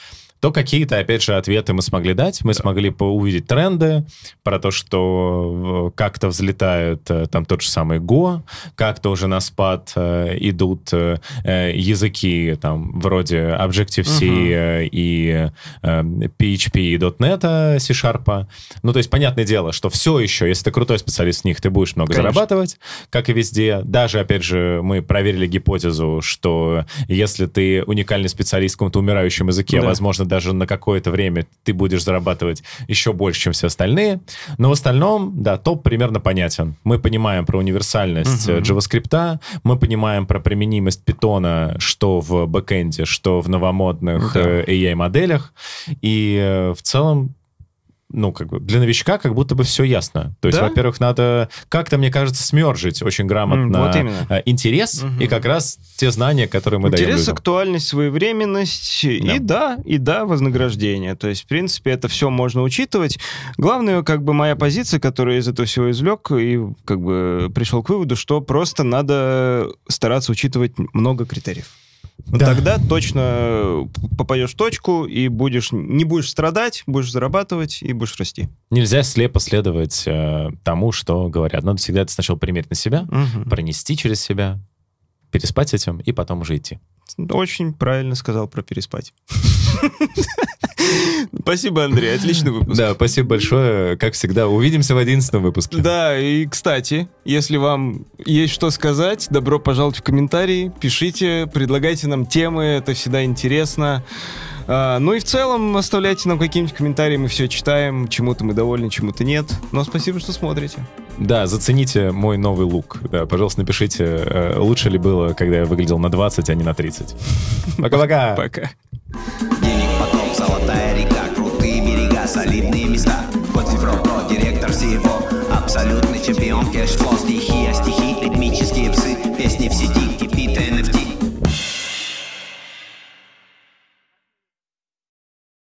то какие-то, опять же, ответы мы смогли дать. Мы да. смогли увидеть тренды про то, что э, как-то взлетают э, там тот же самый Go, как-то уже на спад э, идут языки там вроде Objective-C uh и PHP и .NET C-Sharp. Ну, то есть, понятное дело, что все еще, если ты крутой специалист в них, ты будешь много Конечно. зарабатывать, как и везде. Даже, опять же, мы проверили гипотезу, что если ты уникальный специалист в каком-то умирающем языке, да. возможно, даже на какое-то время ты будешь зарабатывать еще больше, чем все остальные. Но в остальном, да, топ примерно понятен. Мы понимаем про универсальность uh-huh. JavaScript, мы понимаем про применимость питона, что в бэкэнде, что в новомодных да. Э, AI-моделях. И э, в целом ну, как бы для новичка как будто бы все ясно. То есть, да? во-первых, надо как-то, мне кажется, смержить очень грамотно mm, вот именно. Э, интерес угу. и как раз те знания, которые мы интерес, даем Интерес, актуальность, своевременность да. и да, и да, вознаграждение. То есть, в принципе, это все можно учитывать. Главное, как бы моя позиция, которую я из этого всего извлек и как бы пришел к выводу, что просто надо стараться учитывать много критериев да. тогда точно э, попадешь в точку и будешь, не будешь страдать, будешь зарабатывать и будешь расти. Нельзя слепо следовать э, тому, что говорят. Надо всегда это сначала примерить на себя, угу. пронести через себя, переспать с этим и потом уже идти. Очень правильно сказал про переспать. Спасибо, Андрей, отличный выпуск. Да, спасибо большое. Как всегда, увидимся в одиннадцатом выпуске. Да, и, кстати, если вам есть что сказать, добро пожаловать в комментарии, пишите, предлагайте нам темы, это всегда интересно. А, ну и в целом оставляйте нам какие-нибудь комментарии, мы все читаем, чему-то мы довольны, чему-то нет. Но спасибо, что смотрите. Да, зацените мой новый лук. Да, пожалуйста, напишите, э, лучше ли было, когда я выглядел на 20, а не на 30. Пока-пока. Пока. Денег потом, золотая река, крутые берега, солидные места. Кот Севро, директор всего, абсолютный чемпион кэшфло, стихи, стихи, ритмические псы, песни в сети.